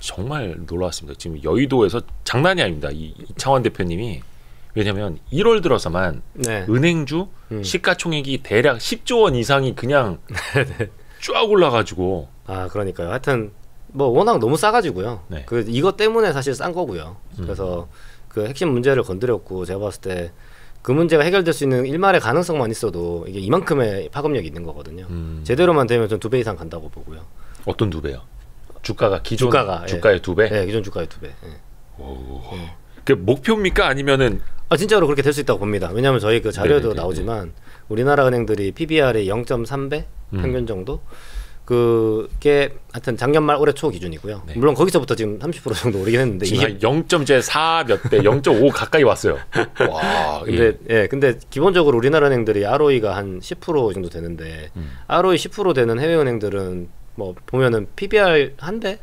정말 놀라웠습니다. 지금 여의도에서 장난이 아닙니다. 이 이창원 대표님이 왜냐하면 1월 들어서만 네. 은행주 음. 시가총액이 대략 10조 원 이상이 그냥 네. 쫙 올라가지고 아 그러니까요. 하여튼 뭐 워낙 너무 싸가지고요. 네. 그 이것 때문에 사실 싼 거고요. 음. 그래서 그 핵심 문제를 건드렸고 제가 봤을 때 그 문제가 해결될 수 있는 일말의 가능성만 있어도 이게 이만큼의 파급력이 있는 거거든요. 음. 제대로만 되면 좀 두 배 이상 간다고 보고요. 어떤 두 배요? 주가가 기존 주가가, 예. 주가의 예. 두 배. 예, 기존 주가의 두 배. 예. 오. 예. 그 목표입니까 아니면은 아 진짜로 그렇게 될 수 있다고 봅니다. 왜냐하면 저희 그 자료도 네네네. 나오지만 우리나라 은행들이 PBR의 0.3배 음. 평균 정도 그게 하여튼 작년 말 올해 초 기준이고요. 네. 물론 거기서부터 지금 30% 정도 오르긴 했는데 지금 이게 0.4몇 배, 0.5 가까이 왔어요. 와. 근데 예. 예. 근데 기본적으로 우리나라 은행들이 ROE가 한 10% 정도 되는데 음. ROE 10% 되는 해외 은행들은 뭐 보면은 PBR 한대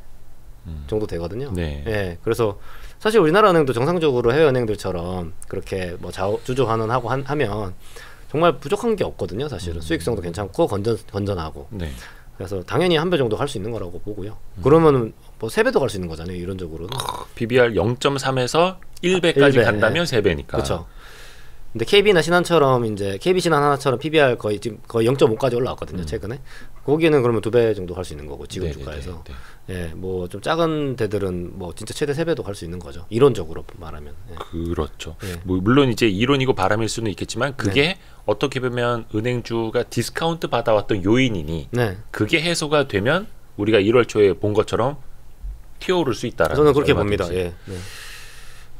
음. 정도 되거든요. 네. 예. 그래서 사실 우리나라 은행도 정상적으로 해외 은행들처럼 그렇게 뭐자 주주 환원하고 한, 하면 정말 부족한 게 없거든요. 사실은 음. 수익성도 괜찮고 건전 건전하고. 네. 그래서 당연히 한 배 정도 할 수 있는 거라고 보고요. 음. 그러면은 뭐 세 배도 갈 수 있는 거잖아요. 이론적으로는. BBR 0.3에서 1배까지 1배, 간다면 세 배니까. 그렇죠. 근데 KB나 신한처럼 이제 KB 신한 하나처럼 PBR 거의 지금 거의 0.5까지 올라왔거든요. 음. 최근에. 거기는 그러면 두 배 정도 할 수 있는 거고 지금 네네네, 네, 주가에서 네, 네. 예뭐 좀 작은 데들은뭐 진짜 최대 세 배도 갈 수 있는 거죠 이론적으로 말하면 네. 그렇죠 예. 뭐 물론 이제 이론이고 바람일 수는 있겠지만 그게 네. 어떻게 보면 은행주가 디스카운트 받아왔던 요인이니 네. 그게 해소가 되면 우리가 1월 초에 본 것처럼 튀어오를 수 있다라는 저는 그렇게 봅니다 예. 네.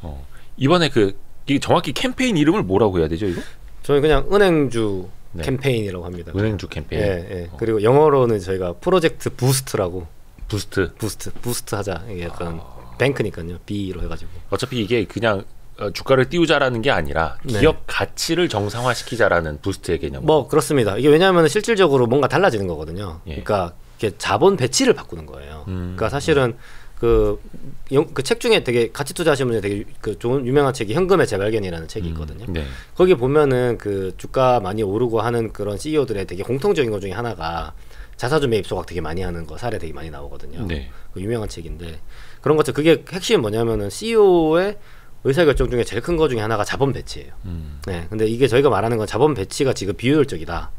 어, 이번에 그 정확히 캠페인 이름을 뭐라고 해야 되죠 이거 저는 그냥 은행주 네. 캠페인이라고 합니다. 은행주 캠페인. 예, 예. 어. 그리고 영어로는 저희가 프로젝트 부스트라고. 부스트. 부스트. 부스트 하자. 이게 약간 아. 뱅크니까요. B로 해가지고. 어차피 이게 그냥 어, 주가를 띄우자라는 게 아니라 네. 기업 네. 가치를 정상화시키자라는 부스트의 개념. 뭐 그렇습니다. 이게 왜냐하면 실질적으로 뭔가 달라지는 거거든요. 예. 그러니까 자본 배치를 바꾸는 거예요. 음, 그러니까 사실은 음. 그그 그 책 중에 되게 가치 투자하시는 분이 되게 그 좋은 유명한 책이 현금의 재발견이라는 책이 음, 있거든요. 음, 네. 거기 보면은 그 주가 많이 오르고 하는 그런 CEO들의 되게 공통적인 것 중에 하나가 자사주 매입 소각 되게 많이 하는 거 사례 되게 많이 나오거든요. 네. 그 유명한 책인데 그런 것들 그게 핵심이 뭐냐면은 CEO의 의사결정 중에 제일 큰 거 중에 하나가 자본 배치예요. 음. 네. 근데 이게 저희가 말하는 건 자본 배치가 지금 비효율적이다.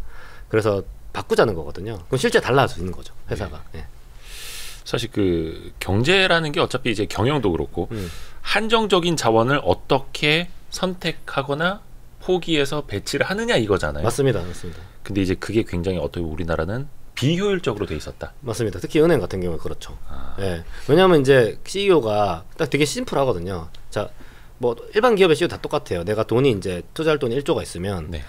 그래서 바꾸자는 거거든요. 그럼 실제 달라지는 거죠 회사가. 네. 네. 사실 그 경제라는 게 어차피 이제 경영도 그렇고 음. 한정적인 자원을 어떻게 선택하거나 포기해서 배치를 하느냐 이거잖아요. 맞습니다, 맞습니다. 근데 이제 그게 굉장히 어떻게 우리나라는 비효율적으로 돼 있었다. 맞습니다. 특히 은행 같은 경우는 그렇죠. 아. 예. 왜냐하면 이제 CEO가 딱 되게 심플하거든요. 자, 뭐 일반 기업의 CEO 다 똑같아요. 내가 돈이 이제 투자할 돈이 1조가 있으면 네.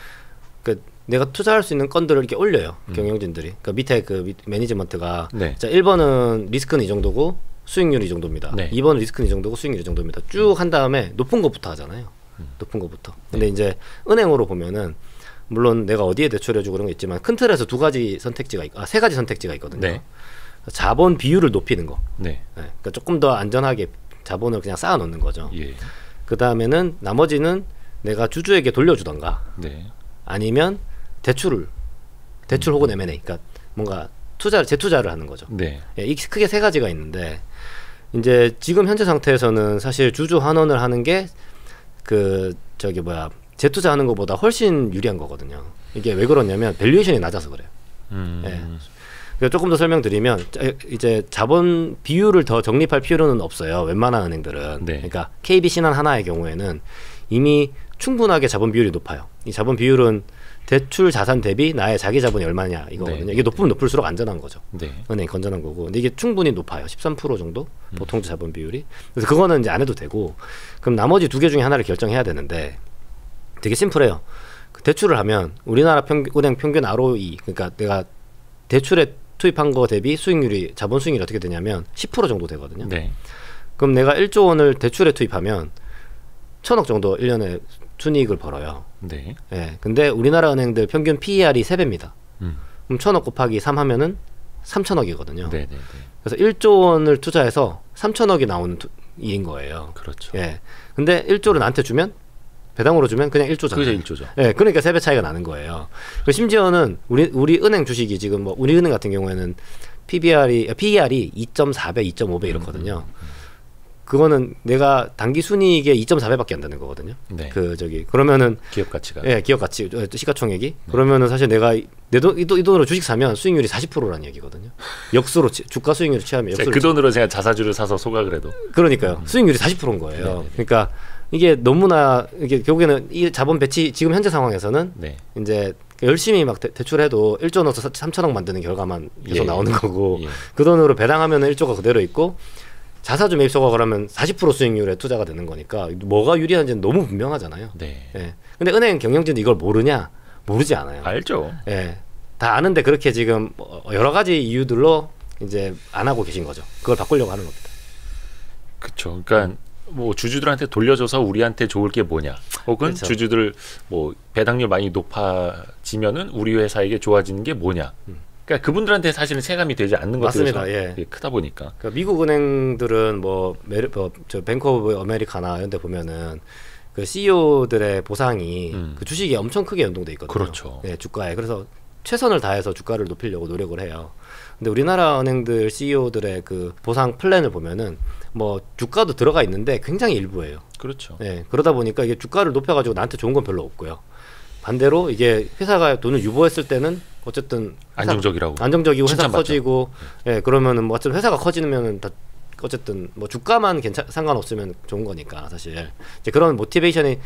그 내가 투자할 수 있는 건들을 이렇게 올려요 음. 경영진들이 그 밑에 그 매니지먼트가 네. 자 1번은 리스크는 이 정도고 수익률이 이 정도입니다 네. 2번 은 리스크는 이 정도고 수익률이 이 정도입니다 쭉한 음. 다음에 높은 것부터 하잖아요 음. 높은 것부터 네. 근데 네. 이제 은행으로 보면은 물론 내가 어디에 대출해주고 그런 게 있지만 큰 틀에서 두 가지 선택지가 있, 아세 가지 선택지가 있거든요 네. 자본 비율을 높이는 거 네. 네. 그러니까 조금 더 안전하게 자본을 그냥 쌓아 놓는 거죠 예. 그 다음에는 나머지는 내가 주주에게 돌려주던가 네. 아니면 대출을 대출 혹은 M&A 그러니까 뭔가 투자를 재투자를 하는 거죠. 네. 예, 크게 세 가지가 있는데 이제 지금 현재 상태에서는 사실 주주 환원을 하는 게 그 저기 뭐야 재투자하는 것보다 훨씬 유리한 거거든요. 이게 왜 그러냐면 밸류에이션이 낮아서 그래요. 음. 예. 조금 더 설명드리면 예, 이제 자본 비율을 더 정립할 필요는 없어요. 웬만한 은행들은. 네. 그러니까 KB 신한 하나의 경우에는 이미 충분하게 자본 비율이 높아요. 이 자본 비율은 대출 자산 대비 나의 자기 자본이 얼마냐 이거거든요. 네, 이게 높으면 높을수록 안전한 거죠. 네. 은행 건전한 거고. 근데 이게 충분히 높아요. 13% 정도 음. 보통 자본 비율이. 그래서 그거는 이제 안 해도 되고. 그럼 나머지 두 개 중에 하나를 결정해야 되는데 되게 심플해요. 그 대출을 하면 우리나라 평균, 은행 평균 ROE 그러니까 내가 대출에 투입한 거 대비 수익률이 자본 수익률이 어떻게 되냐면 10% 정도 되거든요. 네. 그럼 내가 1조 원을 대출에 투입하면 천억 정도 일년에 순이익을 벌어요. 네. 예. 근데 우리나라 은행들 평균 PER이 세배입니다 음. 그럼 천억 곱하기 삼 하면은 삼천억이거든요. 네, 네, 네, 그래서 일조 원을 투자해서 삼천억이 나오는 투, 일인 거예요. 그렇죠. 예. 근데 일조를 나한테 주면 배당으로 주면 그냥 일조잖아요그죠 1조죠. 예. 그러니까 세 배 차이가 나는 거예요. 심지어는 우리 우리 은행 주식이 지금 뭐 우리 은행 같은 경우에는 PBR이 PER이 2.4배, 2.5배 이렇거든요. 음, 음, 음. 그거는 내가 단기 순이익의 2.4배밖에 안 되는 거거든요. 네. 그 저기 그러면은 기업 가치가 예, 기업 가치 어, 시가총액이 네. 그러면은 사실 내가 내돈이 이 돈으로 주식 사면 수익률이 40%라는 얘기거든요. 역수로 치, 주가 수익률을 취하면 역수로 그 돈으로 제가 자사주를 사서 소각을 해도 그러니까요. 음. 수익률이 40%인 거예요. 네네네. 네, 네. 그러니까 이게 너무나 이게 결국에는 이 자본 배치 지금 현재 상황에서는 네. 이제 열심히 막 대, 출해도 1조 넣어서 3천억 만드는 결과만 계속 예. 나오는 거고 예. 그 돈으로 배당하면 1조가 그대로 있고 자사주 매입소가 그러면 40% 수익률에 투자가 되는 거니까 뭐가 유리한지는 너무 분명하잖아요. 네. 예. 근데 은행 경영진도 이걸 모르냐? 모르지 않아요. 알죠. 예. 다 아는데 그렇게 지금 여러 가지 이유들로 이제 안 하고 계신 거죠. 그걸 바꾸려고 하는 겁니다. 그렇죠. 그러니까 뭐 주주들한테 돌려줘서 우리한테 좋을 게 뭐냐 혹은 그렇죠. 주주들 뭐 배당률 많이 높아지면은 우리 회사에게 좋아지는 게 뭐냐 음. 그러니까 그분들한테 사실은 체감이 되지 않는 것들이 예. 크다 보니까. 그러니까 미국 은행들은 뭐, 뭐, 저 뱅크 오브 아메리카나 이런 데 보면은 그 CEO들의 보상이 음. 그 주식이 엄청 크게 연동돼 있거든요. 그렇죠. 예, 주가에. 그래서 최선을 다해서 주가를 높이려고 노력을 해요. 근데 우리나라 은행들 CEO들의 그 보상 플랜을 보면은 뭐 주가도 들어가 있는데 굉장히 일부예요. 그렇죠. 예. 그러다 보니까 이게 주가를 높여 가지고 나한테 좋은 건 별로 없고요. 반대로 이게 회사가 돈을 유보했을 때는 어쨌든 회사, 안정적이라고 안정적이고 회사 커지고 네. 예 네, 그러면은 뭐 어쨌든 회사가 커지면은 다 어쨌든 뭐 주가만 괜찮 상관없으면 좋은 거니까 사실 이제 그런 모티베이션이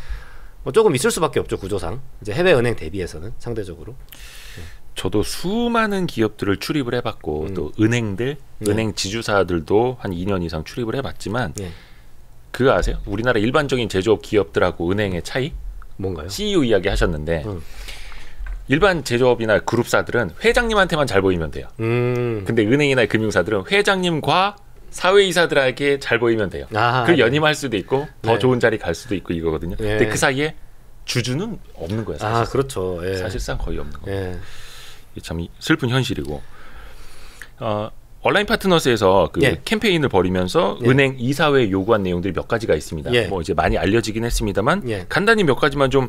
뭐 조금 있을 수밖에 없죠 구조상 이제 해외 은행 대비해서는 상대적으로 예. 저도 수많은 기업들을 출입을 해봤고 음. 또 은행들 네. 은행 지주사들도 한 2년 이상 출입을 해봤지만 네. 그 아세요? 우리나라 일반적인 제조업 기업들하고 은행의 차이? 뭔가요? CEO 이야기 하셨는데 음. 일반 제조업이나 그룹사들은 회장님한테만 잘 보이면 돼요. 음. 근데 은행이나 금융사들은 회장님과 사회이사들에게 잘 보이면 돼요. 아, 그 네. 연임할 수도 있고 더 네. 좋은 자리 갈 수도 있고 이거거든요. 네. 근데 예. 그 사이에 주주는 없는 거예요. 아, 사실상. 아, 그렇죠. 예. 사실상 거의 없는 거예요. 예. 참 슬픈 현실이고. 어, 온라인 파트너스에서 그 예. 캠페인을 벌이면서 예. 은행 이사회 요구한 내용들이 몇 가지가 있습니다. 예. 뭐 이제 많이 알려지긴 했습니다만 예. 간단히 몇 가지만 좀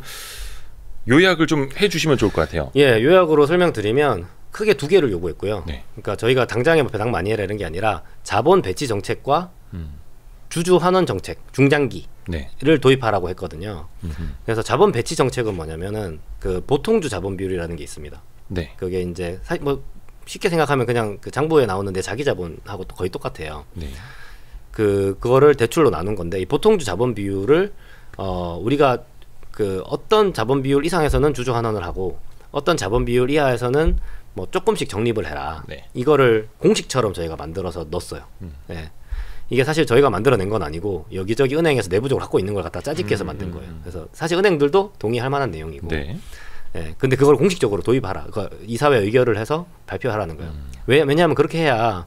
요약을 좀 해주시면 좋을 것 같아요. 예, 요약으로 설명드리면 크게 두 개를 요구했고요. 네. 그러니까 저희가 당장에 배당 많이 해라 이런 게 아니라 자본 배치 정책과 음. 주주 환원 정책 중장기를 네. 도입하라고 했거든요. 음흠. 그래서 자본 배치 정책은 뭐냐면은 그 보통주 자본 비율이라는 게 있습니다. 네. 그게 이제 사, 뭐 쉽게 생각하면 그냥 그 장부에 나오는데 자기 자본하고 거의 똑같아요. 네. 그 그거를 대출로 나눈 건데 이 보통주 자본 비율을 어 우리가 그 어떤 자본 비율 이상에서는 주주 환원을 하고 어떤 자본 비율 이하에서는 뭐 조금씩 적립을 해라. 네. 이거를 공식처럼 저희가 만들어서 넣었어요. 음. 네. 이게 사실 저희가 만들어낸 건 아니고 여기저기 은행에서 내부적으로 갖고 있는 걸 갖다 짜집기해서 음, 만든 음, 거예요. 음. 그래서 사실 은행들도 동의할 만한 내용이고. 네. 예, 근데 그걸 공식적으로 도입하라. 그 이사회 의결을 해서 발표하라는 거예요. 음. 왜, 왜냐하면 그렇게 해야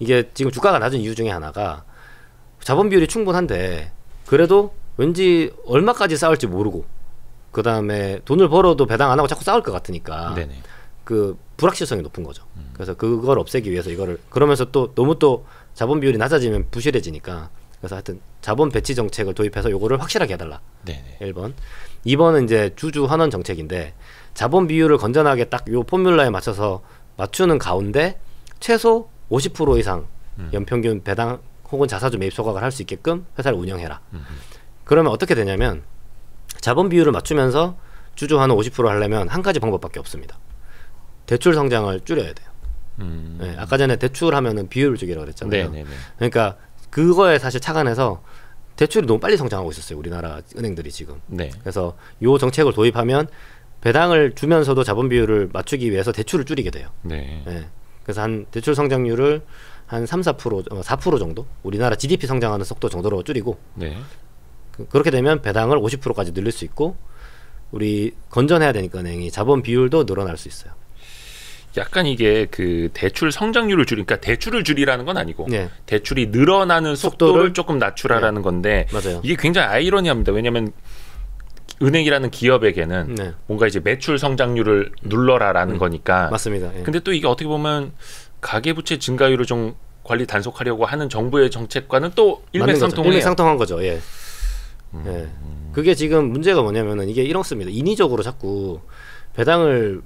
이게 지금 주가가 낮은 이유 중에 하나가 자본 비율이 충분한데 그래도 왠지 얼마까지 싸울지 모르고 그 다음에 돈을 벌어도 배당 안 하고 자꾸 싸울 것 같으니까 네네. 그 불확실성이 높은 거죠. 음. 그래서 그걸 없애기 위해서 이거를 그러면서 또 너무 또 자본 비율이 낮아지면 부실해지니까 그래서 하여튼 자본 배치 정책을 도입해서 요거를 확실하게 해달라. 네네. 1번. 2번은 이제 주주 환원 정책인데 자본 비율을 건전하게 딱요 포뮬러에 맞춰서 맞추는 가운데 최소 50% 이상 음. 연평균 배당 혹은 자사주 매입 소각을 할 수 있게끔 회사를 운영해라. 음흠. 그러면 어떻게 되냐면 자본 비율을 맞추면서 주주 환호 50% 하려면 한 가지 방법밖에 없습니다. 대출 성장을 줄여야 돼요. 음. 네, 아까 전에 대출하면은 비율을 줄이라고 그랬잖아요. 네네네. 네, 네. 그러니까 그거에 사실 착안해서 대출이 너무 빨리 성장하고 있었어요. 우리나라 은행들이 지금. 네. 그래서 요 정책을 도입하면 배당을 주면서도 자본 비율을 맞추기 위해서 대출을 줄이게 돼요. 네. 네. 그래서 한 대출 성장률을 한 3, 4%, 4% 정도? 우리나라 GDP 성장하는 속도 정도로 줄이고 네. 그렇게 되면 배당을 50%까지 늘릴 수 있고 우리 건전해야 되니까 은행이 자본 비율도 늘어날 수 있어요. 약간 이게 그 대출 성장률을 줄이니까 그러니까 대출을 줄이라는 건 아니고 네. 대출이 늘어나는 속도를, 속도를 조금 낮추라라는 네. 건데 맞아요. 이게 굉장히 아이러니합니다. 왜냐하면 은행이라는 기업에게는 네. 뭔가 이제 매출 성장률을 눌러라라는 음. 거니까 맞습니다. 예. 근데 또 이게 어떻게 보면 가계부채 증가율을 좀 관리 단속하려고 하는 정부의 정책과는 또 일맥상통해요. 일맥상통한 거죠. 예. 음, 예. 그게 지금 문제가 뭐냐면은 이게 이렇습니다. 인위적으로 자꾸 배당을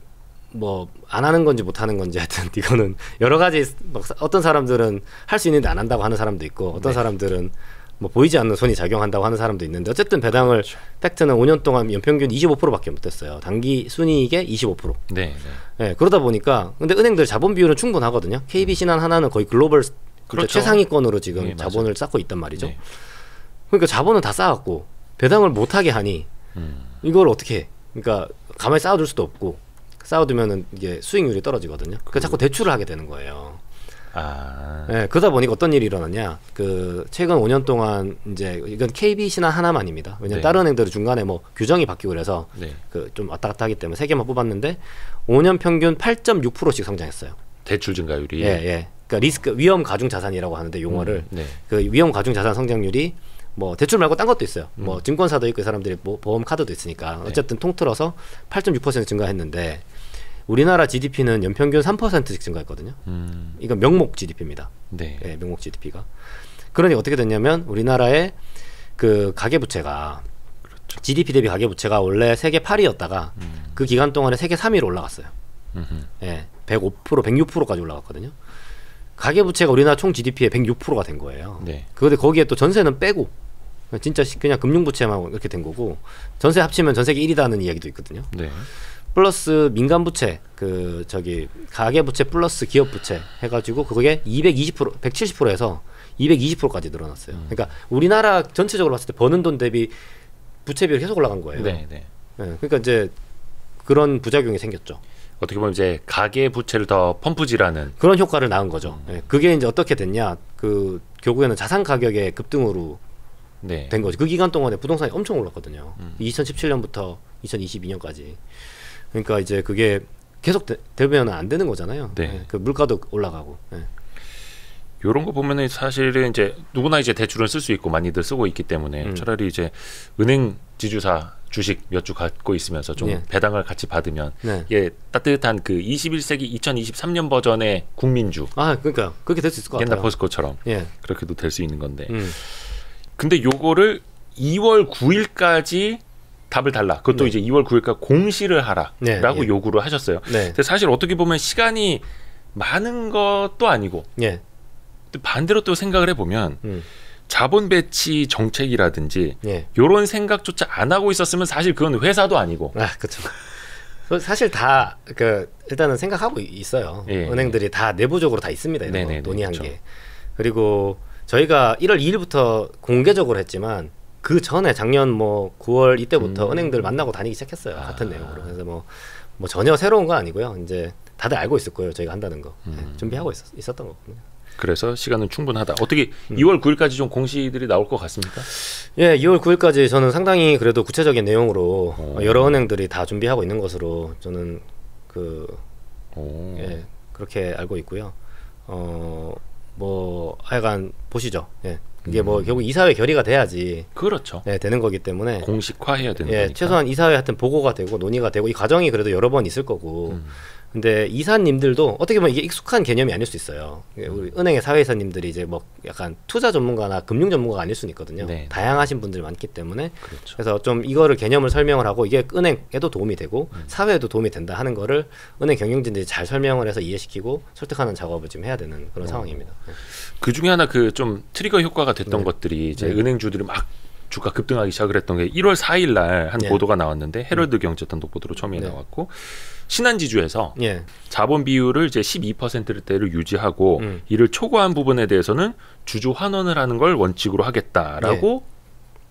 뭐 안 하는 건지 못 하는 건지 하여튼 이거는 여러 가지 막 뭐 어떤 사람들은 할 수 있는데 안 한다고 하는 사람도 있고 어떤 네. 사람들은 뭐 보이지 않는 손이 작용한다고 하는 사람도 있는데 어쨌든 배당을 그렇죠. 팩트는 5년 동안 연평균 25%밖에 못했어요. 단기 순이익의 25%. 네, 네. 네. 그러다 보니까 근데 은행들 자본 비율은 충분하거든요. KB 신한 하나는 거의 글로벌 그렇죠. 최상위권으로 지금 네, 자본을 쌓고 있단 말이죠. 네. 그러니까 자본은 다 쌓았고 배당을 못하게 하니 음. 이걸 어떻게 해? 그러니까 가만히 쌓아둘 수도 없고 쌓아두면은 이게 수익률이 떨어지거든요. 그러니까 자꾸 대출을 하게 되는 거예요. 아. 네, 그러다 보니까 어떤 일이 일어났냐그 최근 5년 동안 이제 이건 KB 신나 하나만입니다. 왜냐 면 네. 다른 은행들은 중간에 뭐 규정이 바뀌고 그래서 네. 그좀 왔다 갔다 하기 때문에 세 개만 뽑았는데 5년 평균 8.6%씩 성장했어요. 대출 증가율이. 예, 예. 그러니까 리스크 위험 가중 자산이라고 하는데 용어를 음, 네. 그 위험 가중 자산 성장률이 뭐 대출 말고 딴 것도 있어요. 뭐 음. 뭐 증권사도 있고 이 사람들이 뭐 보험 카드도 있으니까 네. 어쨌든 네. 통틀어서 8.6% 증가했는데 우리나라 GDP는 연평균 3%씩 증가했거든요. 음. 이건 명목 GDP입니다. 네. 네 명목 GDP가. 그러니 어떻게 됐냐면 우리나라의 그 가계 부채가 그렇죠. GDP 대비 가계 부채가 원래 세계 8위였다가 음. 그 기간 동안에 세계 3위로 올라갔어요. 예. 네, 105%, 106%까지 올라갔거든요. 가계 부채가 우리나라 총 GDP의 106%가 된 거예요. 네. 그런데 거기에 또 전세는 빼고 진짜 그냥 금융부채만 이렇게 된 거고 전세 합치면 전 세계 1위다는 이야기도 있거든요. 네. 플러스 민간 부채 그 저기 가계 부채 플러스 기업 부채 해가지고 그게 220% 170%에서 220%까지 늘어났어요. 음. 그러니까 우리나라 전체적으로 봤을 때 버는 돈 대비 부채 비율 계속 올라간 거예요. 네, 네. 네, 그러니까 이제 그런 부작용이 생겼죠. 어떻게 보면 이제 가계 부채를 더 펌프질하는 그런 효과를 낳은 거죠. 음. 네, 그게 이제 어떻게 됐냐? 그 결국에는 자산 가격의 급등으로 네. 된 거죠. 그 기간 동안에 부동산이 엄청 올랐거든요. 음. 2017년부터 2022년까지. 그러니까 이제 그게 계속 되, 되면 안 되는 거잖아요. 네. 네. 그 물가도 올라가고. 네. 이런 거 보면은 사실은 이제 누구나 이제 대출은 쓸수 있고 많이들 쓰고 있기 때문에 음. 차라리 이제 은행 지주사 주식 몇 주 갖고 있으면서 좀 네. 배당을 같이 받으면 네. 이게 따뜻한 그 21세기 2023년 버전의 국민주 아 그러니까 그렇게 될 수 있을 것 옛날 같아요. 옛날 포스코처럼 예. 그렇게도 될 수 있는 건데. 음. 근데 요거를 2월 9일까지 답을 달라. 그것도 네. 이제 2월 9일까지 공시를 하라라고 네, 예. 요구를 하셨어요. 네. 근데 사실 어떻게 보면 시간이 많은 것도 아니고 예. 반대로 또 생각을 해보면 음. 자본 배치 정책이라든지 예. 이런 생각조차 안 하고 있었으면 사실 그건 회사도 아니고 아 그렇죠. 사실 다 그 일단은 생각하고 있어요. 예. 은행들이 다 내부적으로 다 있습니다. 이런 네네, 네, 네, 논의한 그렇죠. 게 그리고 저희가 1월 2일부터 공개적으로 했지만 그 전에 작년 뭐 9월 이때부터 음. 은행들 만나고 다니기 시작했어요. 같은 아. 내용으로. 그래서 뭐, 뭐 전혀 새로운 거 아니고요. 이제 다들 알고 있을 거예요. 저희가 한다는 거. 네, 음. 네, 준비하고 있었, 있었던 거거든요. 그래서 시간은 충분하다. 어떻게 음. 2월 9일까지 좀 공시들이 나올 것 같습니까? 예, 2월 9일까지 저는 상당히 그래도 구체적인 내용으로 오. 어. 여러 은행들이 다 준비하고 있는 것으로 저는 그 오. 어. 예, 그렇게 알고 있고요. 어뭐 하여간 보시죠. 예. 이게 뭐 음. 결국 이사회 결의가 돼야지 그렇죠. 예, 되는 거기 때문에 공식화해야 되는 예, 거니까. 최소한 이사회 하여튼 보고가 되고 논의가 되고 이 과정이 그래도 여러 번 있을 거고 음. 근데 이사님들도 어떻게 보면 이게 익숙한 개념이 아닐 수 있어요. 음. 우리 은행의 사회이사님들이 이제 뭐 약간 투자 전문가나 금융 전문가가 아닐 수는 있거든요. 네. 다양하신 분들이 많기 때문에 그렇죠. 그래서좀 이거를 개념을 설명을 하고 이게 은행에도 도움이 되고 음. 사회에도 도움이 된다 하는 거를 은행 경영진들이 잘 설명을 해서 이해시키고 설득하는 작업을 지금 해야 되는 그런 어. 상황입니다. 네. 그 중에 하나 그 좀 트리거 효과가 됐던 네. 것들이 이제 네. 은행주들이 막 주가 급등하기 시작을 했던 게 1월 4일 날 한 보도가 나왔는데 헤럴드 음. 경제 단독 보도로 처음에 네. 나왔고 신한지주에서 예. 자본 비율을 이제 12%대를 유지하고 음. 이를 초과한 부분에 대해서는 주주 환원을 하는 걸 원칙으로 하겠다라고 예.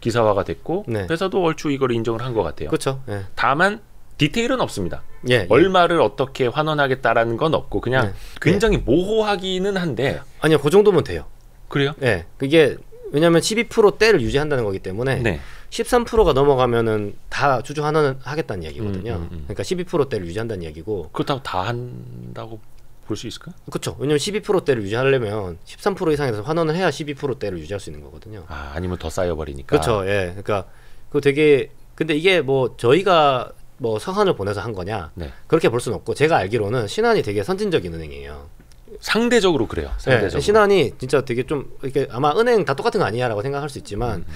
기사화가 됐고 네. 회사도 얼추 이걸 인정을 한 것 같아요. 그렇죠. 예. 다만 디테일은 없습니다. 예, 예, 얼마를 어떻게 환원하겠다라는 건 없고 그냥 네. 예. 굉장히 모호하기는 한데 아니요 그 정도면 돼요. 그래요? 예. 그게 왜냐하면 12% 때를 유지한다는 거기 때문에 네. 13%가 넘어가면은 다 주주 환원을 하겠다는 이야기거든요. 음, 음, 음. 그러니까 12%대를 유지한다는 이야기고. 그렇다고 다 한다고 볼 수 있을까? 그렇죠. 왜냐면 12%대를 유지하려면 13% 이상에서 환원을 해야 12%대를 유지할 수 있는 거거든요. 아, 아니면 더 쌓여버리니까. 그렇죠. 예. 그러니까 그 되게 근데 이게 뭐 저희가 뭐 서한을 보내서 한 거냐 네. 그렇게 볼 수는 없고 제가 알기로는 신한이 되게 선진적인 은행이에요. 상대적으로 그래요. 네, 상대적으로. 네, 신한이 진짜 되게 좀 이렇게 아마 은행 다 똑같은 거 아니야라고 생각할 수 있지만 음. 음.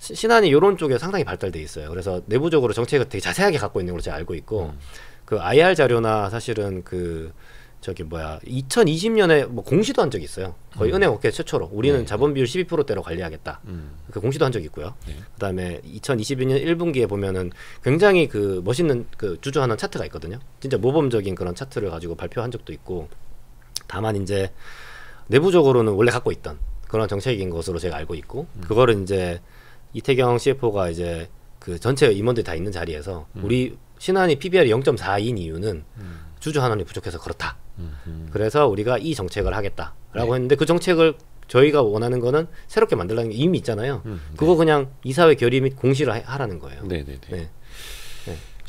신한이 이런 쪽에 상당히 발달돼 있어요. 그래서 내부적으로 정책을 되게 자세하게 갖고 있는 걸로 제가 알고 있고 음. 그 IR 자료나 사실은 그 저기 뭐야 2020년에 뭐 공시도 한 적이 있어요. 거의 음. 은행 업계 최초로 우리는 네. 네. 자본 비율 12%대로 관리하겠다. 음. 그 공시도 한 적이 있고요. 네. 그다음에 2022년 1분기에 보면은 굉장히 그 멋있는 그 주주하는 차트가 있거든요. 진짜 모범적인 그런 차트를 가지고 발표한 적도 있고 다만 이제 내부적으로는 원래 갖고 있던 그런 정책인 것으로 제가 알고 있고 음. 그거를 이제 이태경 CFO가 이제 그 전체 임원들이 다 있는 자리에서 음. 우리 신한이 PBR이 0.4인 이유는 음. 주주 환원이 부족해서 그렇다. 그래서 우리가 이 정책을 하겠다라고 네. 했는데 그 정책을 저희가 원하는 거는 새롭게 만들라는 게 이미 있잖아요. 음, 네. 그거 그냥 이사회 결의 및 공시를 하라는 거예요. 네, 네, 네. 네.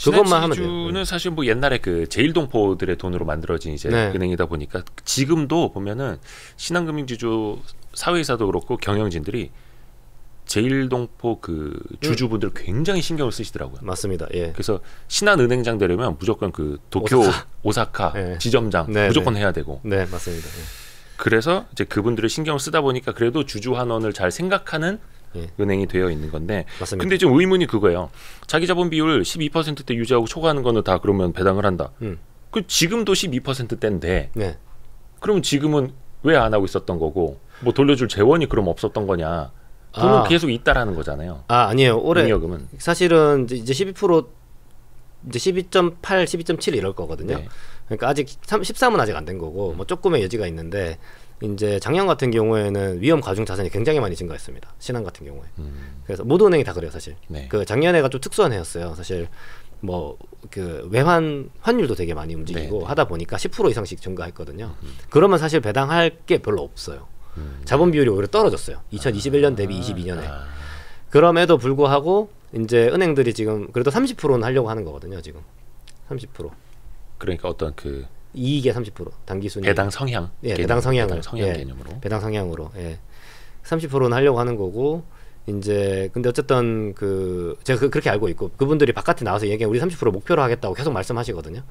그것만 하면 돼요. 네. 사실 뭐 옛날에 그 제일동포들의 돈으로 만들어진 이제 네. 은행이다 보니까 지금도 보면은 신한금융지주 사회사도 그렇고 경영진들이 제일동포 그 주주분들 네. 굉장히 신경을 쓰시더라고요. 맞습니다. 예. 그래서 신한은행장 되려면 무조건 그 도쿄 오사카, 오사카 예. 지점장 네, 무조건 네. 해야 되고. 네 맞습니다. 예. 그래서 이제 그분들을 신경을 쓰다 보니까 그래도 주주 환원을 잘 생각하는 예. 은행이 되어 있는 건데 맞습니다. 근데 지금 의문이 그거예요. 자기 자본 비율 12%대 유지하고 초과하는 거는 다 그러면 배당을 한다. 음. 그 지금도 12%대인데 네. 그러면 지금은 왜 안 하고 있었던 거고 뭐 돌려줄 재원이 그럼 없었던 거냐? 돈은 아. 계속 있다라는 거잖아요. 아 아니에요. 올해 은 사실은 이제 12% 이제 12.8, 12.7 이럴 거거든요. 네. 그러니까 아직 3, 13은 아직 안 된 거고 뭐 조금의 여지가 있는데 이제 작년 같은 경우에는 위험 가중 자산이 굉장히 많이 증가했습니다. 신한 같은 경우에. 음. 그래서 모든 은행이 다 그래요, 사실. 네. 그 작년 에가좀 특수한 해였어요. 사실 뭐 그 외환 환율도 되게 많이 움직이고 네. 네. 하다 보니까 10% 이상씩 증가했거든요. 음, 음. 그러면 사실 배당할 게 별로 없어요. 음. 자본 비율이 오히려 떨어졌어요. 2021년 아, 대비 22년에. 아. 그럼에도 불구하고 이제 은행들이 지금 그래도 30%는 하려고 하는 거거든요, 지금. 30%. 그러니까 어떤 그 이익의 30% 단기순이 배당 성향 예, 개념, 배당 성향을 배당 성향 예, 개념으로 배당 성향으로 예. 30%는 하려고 하는 거고 이제 근데 어쨌든 그 제가 그, 렇게 알고 있고 그분들이 바깥에 나와서 얘기한 우리 30% 목표로 하겠다고 계속 말씀하시거든요.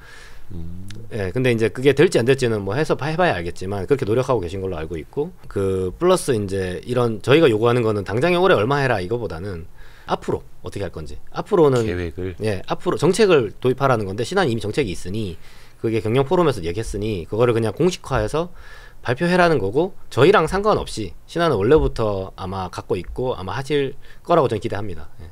음. 예, 근데 이제 그게 될지 안 될지는 뭐 해서 해봐야 알겠지만 그렇게 노력하고 계신 걸로 알고 있고 그 플러스 이제 이런 저희가 요구하는 거는 당장에 올해 얼마 해라 이거보다는 앞으로 어떻게 할 건지 앞으로는 계획을 예 앞으로 정책을 도입하라는 건데 신한 이미 정책이 있으니 그게 경영 포럼에서 얘기했으니 그거를 그냥 공식화해서 발표해라는 거고 저희랑 상관없이 신화는 원래부터 아마 갖고 있고 아마 하실 거라고 저는 기대합니다. 예.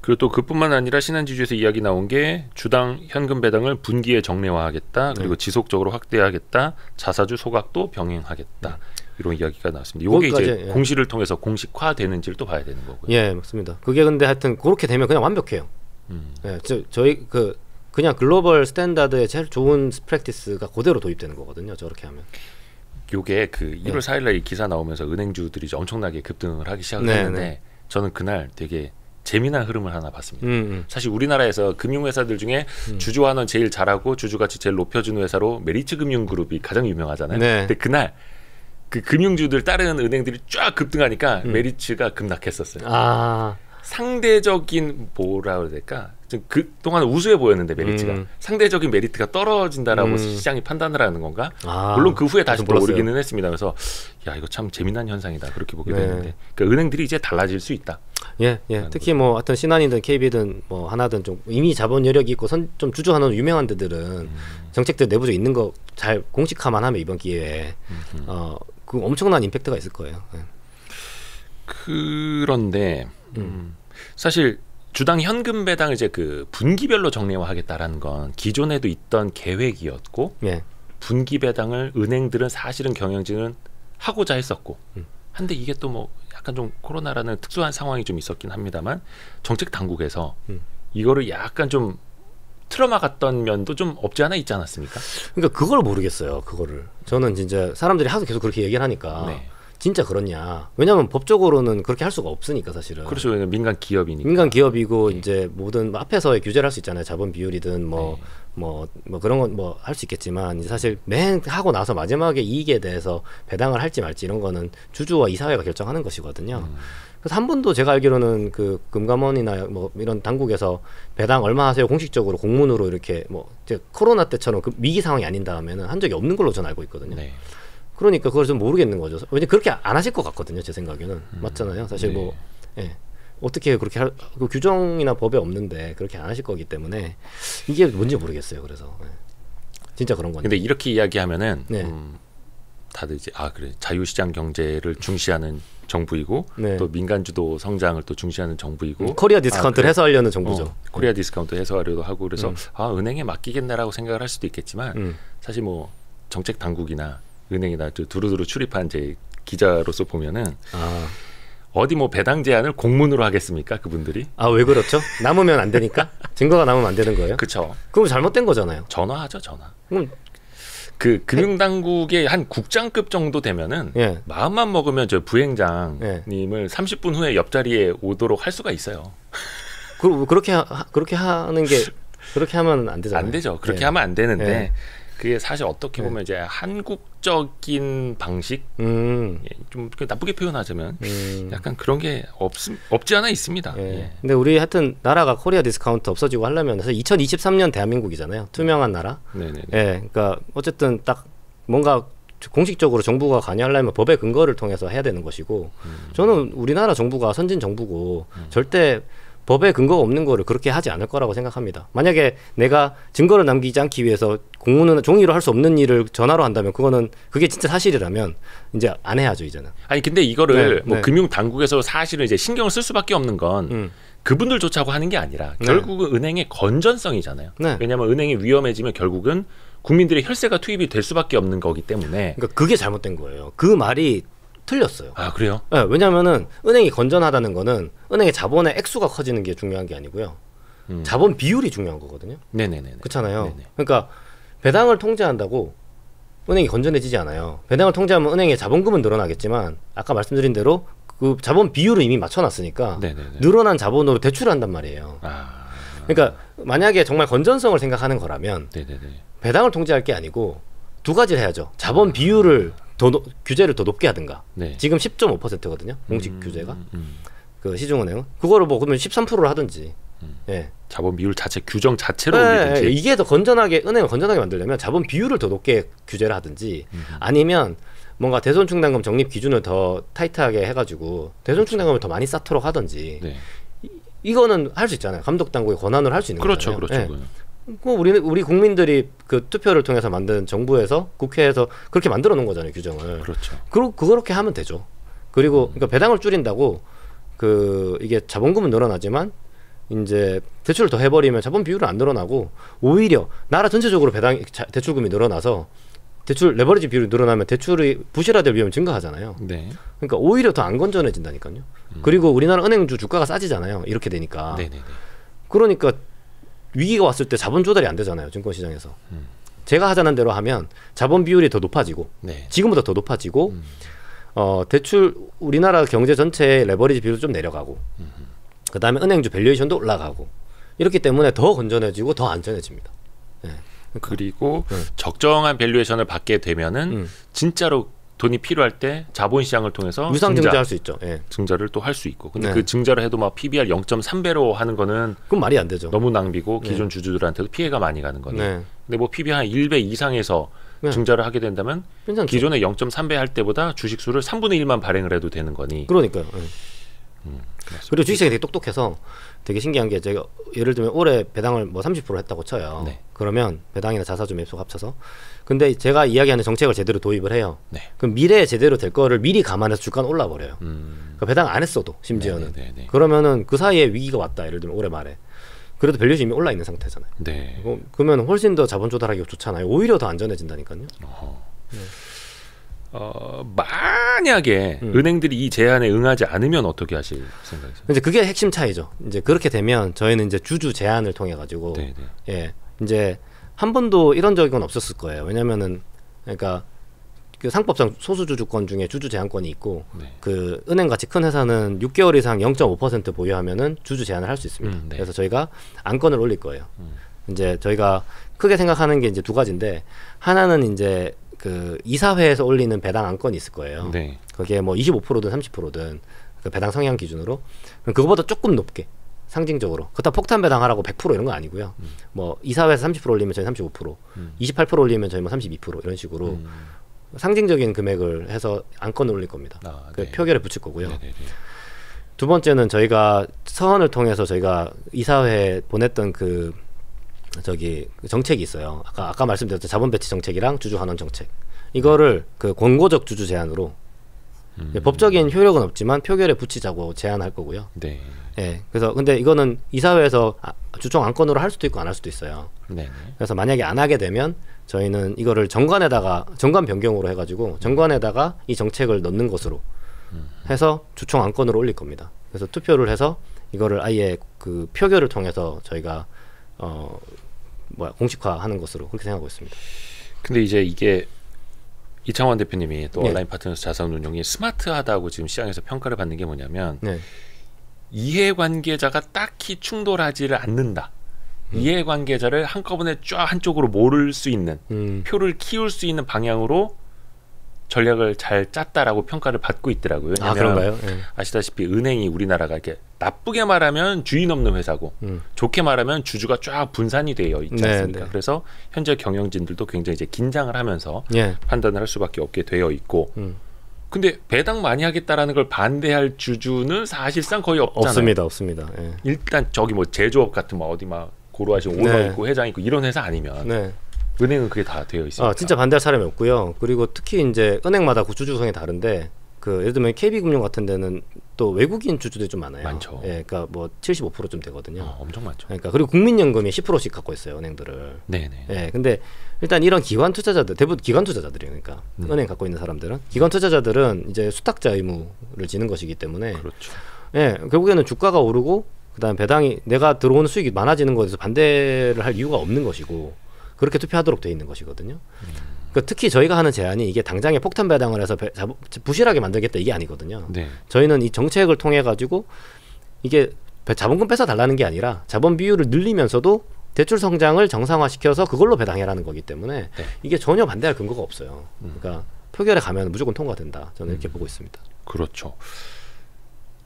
그리고 또 그뿐만 아니라 신한지주에서 이야기 나온 게 주당 현금 배당을 분기에 정례화하겠다 그리고 네. 지속적으로 확대하겠다 자사주 소각도 병행하겠다 네. 이런 이야기가 나왔습니다. 이게 이제 예. 공시를 통해서 공식화되는지를 또 봐야 되는 거고요. 예 맞습니다. 그게 근데 하여튼 그렇게 되면 그냥 완벽해요. 음. 예, 저, 저희 그 그냥 글로벌 스탠다드의 제일 좋은 스 프랙티스가 그대로 도입되는 거거든요. 저렇게 하면. 요게 그 1월 네. 4일날 이 기사 나오면서 은행주들이 이제 엄청나게 급등을 하기 시작했는데 네, 네. 저는 그날 되게 재미난 흐름을 하나 봤습니다. 음, 음. 사실 우리나라에서 금융회사들 중에 음. 주주환원 제일 잘하고 주주가치 제일 높여준 회사로 메리츠 금융그룹이 가장 유명하잖아요. 네. 근데 그날 그 금융주들 다른 은행들이 쫙 급등하니까 음. 메리츠가 급락했었어요. 아. 상대적인 뭐라 그럴까 좀그 동안 우수해 보였는데 메리트가 음. 상대적인 메리트가 떨어진다라고 음. 시장이 판단을 하는 건가? 아, 물론 그 후에 다시 또 오르기는 했습니다. 그래서 야 이거 참 재미난 현상이다 그렇게 보게 네. 되는데 그러니까 은행들이 이제 달라질 수 있다. 예, 예. 특히 뭐 어떤 신한이든 KB든 뭐 하나든 좀 이미 자본 여력이 있고 선, 좀 주주하는 유명한 데들은 음. 정책들 내부적 있는 거 잘 공식화만 하면 이번 기회에 어, 그 엄청난 임팩트가 있을 거예요. 예. 그런데 음. 음. 사실 주당 현금 배당 이제 그 분기별로 정례화하겠다라는 건 기존에도 있던 계획이었고 예. 분기 배당을 은행들은 사실은 경영진은 하고자 했었고 음. 한데 이게 또 뭐 약간 좀 코로나라는 특수한 상황이 좀 있었긴 합니다만 정책 당국에서 음. 이거를 약간 좀 틀어막았던 면도 좀 없지 않아 있지 않았습니까? 그러니까 그걸 모르겠어요. 그거를 저는 진짜 사람들이 하도 계속 그렇게 얘기를 하니까 네. 진짜 그렇냐? 왜냐하면 법적으로는 그렇게 할 수가 없으니까 사실은. 그렇죠. 왜냐 민간 기업이니까. 민간 기업이고 네. 이제 모든 뭐 앞에서의 규제를 할 수 있잖아요. 자본 비율이든 뭐뭐뭐 네. 예. 뭐, 뭐 그런 건 뭐 할 수 있겠지만 사실 맨 하고 나서 마지막에 이익에 대해서 배당을 할지 말지 이런 거는 주주와 이사회가 결정하는 것이거든요. 음. 그래서 한 번도 제가 알기로는 그 금감원이나 뭐 이런 당국에서 배당 얼마 하세요 공식적으로 공문으로 이렇게 뭐 코로나 때처럼 그 위기 상황이 아닌 다음에는 한 적이 없는 걸로 저는 알고 있거든요. 네. 그러니까 그걸 좀 모르겠는 거죠. 왜냐 그렇게 안 하실 것 같거든요. 제 생각에는 음. 맞잖아요. 사실 네. 뭐 예. 어떻게 그렇게 할, 그 규정이나 법에 없는데 그렇게 안 하실 거기 때문에 이게 뭔지 모르겠어요. 그래서 예. 진짜 그런 건데. 근데 이렇게 이야기하면은 네. 음, 다들 이제 아 그래 자유시장 경제를 중시하는 정부이고 네. 또 민간주도 성장을 또 중시하는 정부이고 음, 코리아 아, 디스카운트를 아, 그래. 해소하려는 정부죠. 어, 코리아 디스카운트 해소하려고 하고 그래서 음. 아 은행에 맡기겠네라고 생각을 할 수도 있겠지만 음. 사실 뭐 정책 당국이나 은행이나 두루두루 출입한 제 기자로서 보면은 아. 어디 뭐 배당 제한을 공문으로 하겠습니까 그분들이? 아 왜 그렇죠? 남으면 안 되니까 증거가 남으면 안 되는 거예요? 그쵸 그럼 잘못된 거잖아요. 전화하죠 전화. 그럼 그 금융당국의 한 국장급 정도 되면은 예. 마음만 먹으면 저 부행장님을 예. 30분 후에 옆자리에 오도록 할 수가 있어요. 그, 그렇게 하, 그렇게 하는 게 그렇게 하면 안 되잖아요. 안 되죠. 그렇게 예. 하면 안 되는데 예. 그게 사실 어떻게 예. 보면 이제 한국 공식적인 방식, 음. 예, 좀 나쁘게 표현하자면 음. 약간 그런 게 없, 없지 않아 있습니다. 예. 예. 근데 우리 하여튼 나라가 코리아 디스카운트 없어지고 하려면 2023년 대한민국이잖아요. 투명한 나라. 네네. 예, 그러니까 어쨌든 딱 뭔가 공식적으로 정부가 관여하려면 법의 근거를 통해서 해야 되는 것이고 음. 저는 우리나라 정부가 선진 정부고 음. 절대 법에 근거가 없는 거를 그렇게 하지 않을 거라고 생각합니다. 만약에 내가 증거를 남기지 않기 위해서 공문은 종이로 할 수 없는 일을 전화로 한다면 그거는 그게 진짜 사실이라면 이제 안 해야죠 이제는. 아니 근데 이거를 네, 뭐 네. 금융 당국에서 사실은 이제 신경을 쓸 수밖에 없는 건 음. 그분들 좋자고 하는 게 아니라 네. 결국은 네. 은행의 건전성이잖아요. 네. 왜냐하면 은행이 위험해지면 결국은 국민들의 혈세가 투입이 될 수밖에 없는 거기 때문에. 그러니까 그게 잘못된 거예요. 그 말이 틀렸어요. 아 그래요? 네, 왜냐하면은 은행이 건전하다는 거는 은행의 자본의 액수가 커지는 게 중요한 게 아니고요. 음. 자본 비율이 중요한 거거든요. 네네네. 그렇잖아요. 네네. 그러니까 배당을 통제한다고 은행이 건전해지지 않아요. 배당을 통제하면 은행의 자본금은 늘어나겠지만 아까 말씀드린 대로 그 자본 비율을 이미 맞춰놨으니까 네네네. 늘어난 자본으로 대출을 한단 말이에요. 아... 그러니까 만약에 정말 건전성을 생각하는 거라면 네네네. 배당을 통제할 게 아니고 두 가지를 해야죠. 자본 비율을 더 노, 규제를 더 높게 하든가. 네. 지금 10.5%거든요. 공식 음, 규제가. 음, 음. 그 시중은행은 그거를 뭐 그러면 13%를 하든지. 음. 예. 자본 비율 자체 규정 자체로 네, 올리든지. 예, 네, 이게 더 건전하게 은행을 건전하게 만들려면 자본 비율을 더 높게 규제를 하든지 아니면 뭔가 대손 충당금 적립 기준을 더 타이트하게 해가지고 대손 그렇죠. 충당금을 더 많이 쌓도록 하든지 네. 이, 거는 할 수 있잖아요 감독 당국의 권한을 할 수 있는 그렇죠, 거잖아요. 그렇죠, 예. 그 우리 우리 국민들이 그 투표를 통해서 만든 정부에서 국회에서 그렇게 만들어 놓은 거잖아요 규정을. 그렇죠. 그리고 그렇게 하면 되죠. 그리고 음. 그러니까 배당을 줄인다고 그 이게 자본금은 늘어나지만 이제 대출을 더 해버리면 자본 비율은 안 늘어나고 오히려 나라 전체적으로 배당 자, 대출금이 늘어나서 대출 레버리지 비율이 늘어나면 대출이 부실화될 위험이 증가하잖아요. 네. 그러니까 오히려 더 안 건전해진다니까요. 음. 그리고 우리나라 은행주 주가가 싸지잖아요. 이렇게 되니까. 네네네. 네, 네. 그러니까 위기가 왔을 때 자본 조달이 안 되잖아요 증권시장에서 음. 제가 하자는 대로 하면 자본 비율이 더 높아지고 네. 지금보다 더 높아지고 음. 어, 대출 우리나라 경제 전체의 레버리지 비율도 좀 내려가고 음. 그다음에 은행주 밸류에이션도 올라가고 이렇기 때문에 더 건전해지고 더 안전해집니다. 예. 네. 그리고 적정한 밸류에이션을 받게 되면은 음. 진짜로 돈이 필요할 때 자본 시장을 통해서 유상 증자할 수 있죠. 예. 증자를 또 할 수 있고. 근데 네. 그 증자를 해도 막 PBR 0.3배로 하는 거는 그건 말이 안 되죠. 너무 낭비고 네. 기존 주주들한테도 피해가 많이 가는 거네. 네. 근데 뭐 PBR 한 1배 이상에서 네. 증자를 하게 된다면 괜찮죠. 기존에 0.3배 할 때보다 주식 수를 3분의 1만 발행을 해도 되는 거니. 그러니까요. 예. 음, 그리고 주식시장이 되게 똑똑해서 되게 신기한 게 제가 예를 들면 올해 배당을 뭐 30% 했다고 쳐요. 네. 그러면 배당이나 자사주 매수 합쳐서 근데 제가 이야기하는 정책을 제대로 도입을 해요. 네. 그럼 미래에 제대로 될 거를 미리 감안해서 주가는 올라 버려요. 음. 그러니까 배당 안 했어도 심지어는 네네네네. 네, 네, 네. 그러면은 그 사이에 위기가 왔다. 예를 들면 올해 말에 그래도 밸류시 이미 올라 있는 상태잖아요. 네. 그러면 훨씬 더 자본 조달하기가 좋잖아요. 오히려 더 안전해진다니까요. 어. 네. 어, 만약에 음. 은행들이 이 제안에 응하지 않으면 어떻게 하실 생각이세요? 이제 그게 핵심 차이죠. 이제 그렇게 되면 저희는 이제 주주 제안을 통해 가지고 예. 이제 한 번도 이런 적은 없었을 거예요. 왜냐면은 그러니까 그 상법상 소수주 주권 중에 주주 제한권이 있고 네. 그 은행 같이 큰 회사는 6개월 이상 0.5% 보유하면은 주주 제한을 할 수 있습니다. 음, 네. 그래서 저희가 안건을 올릴 거예요. 음. 이제 저희가 크게 생각하는 게 이제 두 가지인데 하나는 이제 그 이사회에서 올리는 배당 안건이 있을 거예요. 네. 그게 뭐 25%든 30%든 그 배당 성향 기준으로 그럼 그거보다 조금 높게 상징적으로. 그렇다 폭탄 배당하라고 100% 이런 건 아니고요. 음. 뭐 이사회에서 30% 올리면 저희 35%, 음. 28% 올리면 저희 뭐32% 이런 식으로 음. 상징적인 금액을 해서 안건 올릴 겁니다. 아, 그 네. 그 표결에 붙일 거고요. 네네네. 네, 네. 두 번째는 저희가 서한을 통해서 저희가 이사회에 보냈던 그 저기 그 정책이 있어요. 아까 아까 말씀드렸던 자본 배치 정책이랑 주주 환원 정책. 이거를 그 권고적 주주 제한으로 음. 법적인 효력은 없지만 표결에 붙이자고 제안할 거고요. 네. 예. 그래서 근데 이거는 이사회에서 아, 주총 안건으로 할 수도 있고 안 할 수도 있어요. 네. 그래서 만약에 안 하게 되면 저희는 이거를 정관에다가 정관 변경으로 해가지고 정관에다가 이 정책을 넣는 것으로 음. 해서 주총 안건으로 올릴 겁니다. 그래서 투표를 해서 이거를 아예 그 표결을 통해서 저희가 어 뭐야 공식화하는 것으로 그렇게 생각하고 있습니다. 근데 이제 이게 이창원 대표님이 또 네. 온라인 파트너스 자산운용이 스마트하다고 지금 시장에서 평가를 받는 게 뭐냐면 네. 이해관계자가 딱히 충돌하지를 않는다. 음. 이해관계자를 한꺼번에 쫙 한쪽으로 모를 수 있는 음. 표를 키울 수 있는 방향으로 전략을 잘 짰다라고 평가를 받고 있더라고요. 아 그런가요? 네. 아시다시피 은행이 우리나라가 이렇게 나쁘게 말하면 주인 없는 회사고 음. 좋게 말하면 주주가 쫙 분산이 되어 있지 네, 않습니까? 네, 그래서 현재 경영진들도 굉장히 이제 긴장을 하면서 예. 판단을 할 수밖에 없게 되어 있고. 음. 근데 배당 많이 하겠다라는 걸 반대할 주주는 사실상 거의 없잖아요. 없습니다, 없습니다. 예. 일단 저기 뭐 제조업 같은 뭐 어디 막 고로하신 네. 오너 네. 있고 회장 있고 이런 회사 아니면 네. 은행은 그게 다 되어 있습니다. 아, 진짜 반대할 사람이 없고요. 그리고 특히 이제 은행마다 구주 그 주성이 다른데 그 예를 들면 KB금융 같은 데는 또 외국인 주주들이 좀 많아요. 많죠. 예, 그러니까 뭐 7 5쯤 되거든요. 어, 엄청 많죠. 그러니까 그리고 국민연금이 10%씩 갖고 있어요 은행들을. 네네. 예, 근데 일단 이런 기관 투자자들 대부분 기관 투자자들이 그러니까 음. 은행 갖고 있는 사람들은 기관 투자자들은 이제 수탁자 의무를 지는 것이기 때문에. 그렇죠. 예, 결국에는 주가가 오르고 그다음 에 배당이 내가 들어오는 수익이 많아지는 것에서 반대를 할 이유가 없는 것이고 그렇게 투표하도록 돼 있는 것이거든요. 음. 그 특히 저희가 하는 제안이 이게 당장에 폭탄 배당을 해서 부실하게 만들겠다 이게 아니거든요. 네. 저희는 이 정책을 통해 가지고 이게 자본금 뺏어 달라는 게 아니라 자본 비율을 늘리면서도 대출 성장을 정상화시켜서 그걸로 배당해라는 거기 때문에 네. 이게 전혀 반대할 근거가 없어요. 음. 그러니까 표결에 가면 무조건 통과된다. 저는 이렇게 음. 보고 있습니다. 그렇죠.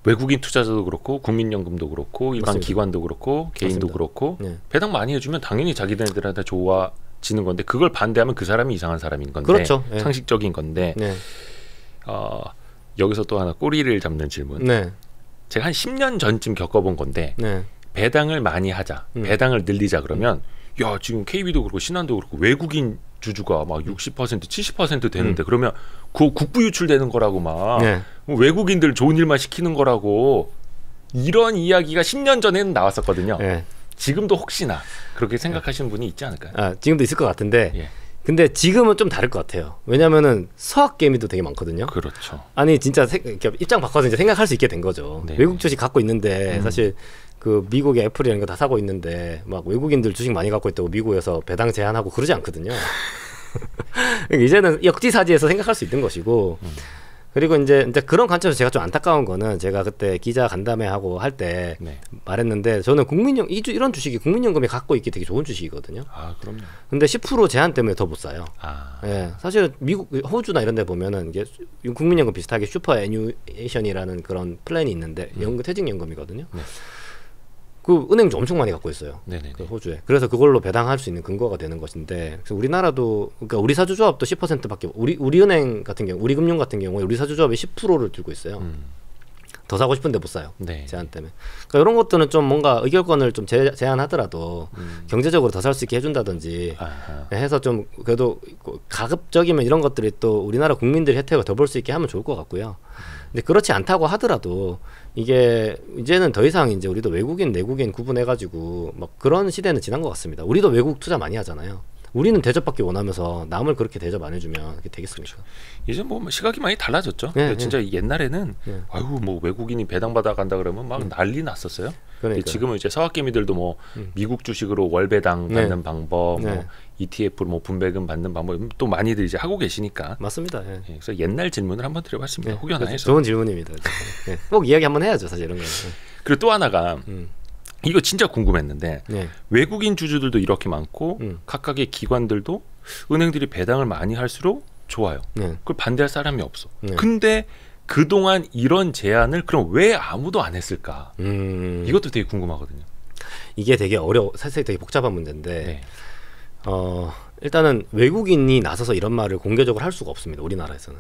외국인 투자자도 그렇고 국민연금도 그렇고 일반 맞습니다. 기관도 그렇고 개인도 맞습니다. 그렇고 네. 배당 많이 해주면 당연히 자기네들한테 좋아 지는 건데 그걸 반대하면 그 사람이 이상한 사람인 건데 그렇죠. 네. 상식적인 건데 네. 어, 여기서 또 하나 꼬리를 잡는 질문. 네. 제가 한 10년 전쯤 겪어본 건데 네. 배당을 많이 하자, 음. 배당을 늘리자 그러면 야 지금 KB도 그렇고 신한도 그렇고 외국인 주주가 막60% 70% 되는데 음. 그러면 그 국부 유출되는 거라고 막 네. 뭐 외국인들 좋은 일만 시키는 거라고 이런 이야기가 10년 전에는 나왔었거든요. 네. 지금도 혹시나 그렇게 생각하시는 분이 있지 않을까요? 아, 지금도 있을 것 같은데. 예. 근데 지금은 좀 다를 것 같아요. 왜냐면은 수학 개미도 되게 많거든요. 그렇죠. 아니 진짜 세, 입장 바꿔서 이제 생각할 수 있게 된 거죠. 네 외국 주식 갖고 있는데 음. 사실 그 미국의 애플이라는 거 다 사고 있는데 막 외국인들 주식 많이 갖고 있다고 미국에서 배당 제한하고 그러지 않거든요. 그러니까 이제는 역지사지에서 생각할 수 있는 것이고 음. 그리고 이제, 이제 그런 관점에서 제가 좀 안타까운 거는 제가 그때 기자 간담회 하고 할때 네. 말했는데 저는 국민연 이 주, 이런 주식이 국민연금이 갖고 있기 되게 좋은 주식이거든요. 아 그럼요. 근데 10% 제한 때문에 더못 사요. 아. 예, 사실 미국 호주나 이런데 보면은 이게 국민연금 비슷하게 슈퍼 애니에이션이라는 그런 플랜이 있는데 음. 연금 퇴직연금이거든요. 네. 그 은행주 엄청 많이 갖고 있어요. 네네그 호주에. 그래서 그걸로 배당할 수 있는 근거가 되는 것인데 그래서 우리나라도 그러니까 우리 사주조합도 10%밖에 우리 우리 은행 같은 경우 우리 금융 같은 경우에 우리 사주조합이 10%를 들고 있어요. 음. 더 사고 싶은데 못 사요. 네. 제한 때문에. 그러니까 이런 것들은 좀 뭔가 의결권을 좀 제, 제한하더라도 음. 경제적으로 더 살 수 있게 해준다든지 아하. 해서 좀 그래도 가급적이면 이런 것들이 또 우리나라 국민들 혜택을 더 볼 수 있게 하면 좋을 것 같고요. 음. 근데 그렇지 않다고 하더라도 이게 이제는 더 이상 이제 우리도 외국인 내국인 구분해 가지고 막 그런 시대는 지난 것 같습니다. 우리도 외국 투자 많이 하잖아요. 우리는 대접받기 원하면서 남을 그렇게 대접 안 해주면 되겠습니까? 예전 뭐 시각이 많이 달라졌죠. 네, 진짜 네. 옛날에는 네. 아유 뭐 외국인이 배당 받아 간다 그러면 막 음. 난리 났었어요. 그러니까. 지금은 이제 사학개미들도 뭐 음. 미국 주식으로 월 배당 네. 받는 방법, 네. 뭐 ETF로 뭐 분배금 받는 방법 또 많이들 이제 하고 계시니까 맞습니다. 예. 예, 그래서 옛날 질문을 한번 드려봤습니다. 혹여나 그렇죠. 해서 좋은 질문입니다. 꼭 이야기 한번 해야죠, 사실 이런 거. 그리고 또 하나가 음. 이거 진짜 궁금했는데 네. 외국인 주주들도 이렇게 많고 음. 각각의 기관들도 은행들이 배당을 많이 할수록 좋아요. 네. 그걸 반대할 사람이 없어. 네. 근데 그동안 이런 제안을 그럼 왜 아무도 안 했을까? 음. 이것도 되게 궁금하거든요. 이게 되게 어려 사실 되게 복잡한 문제인데 네. 어, 일단은 외국인이 나서서 이런 말을 공개적으로 할 수가 없습니다. 우리나라에서는.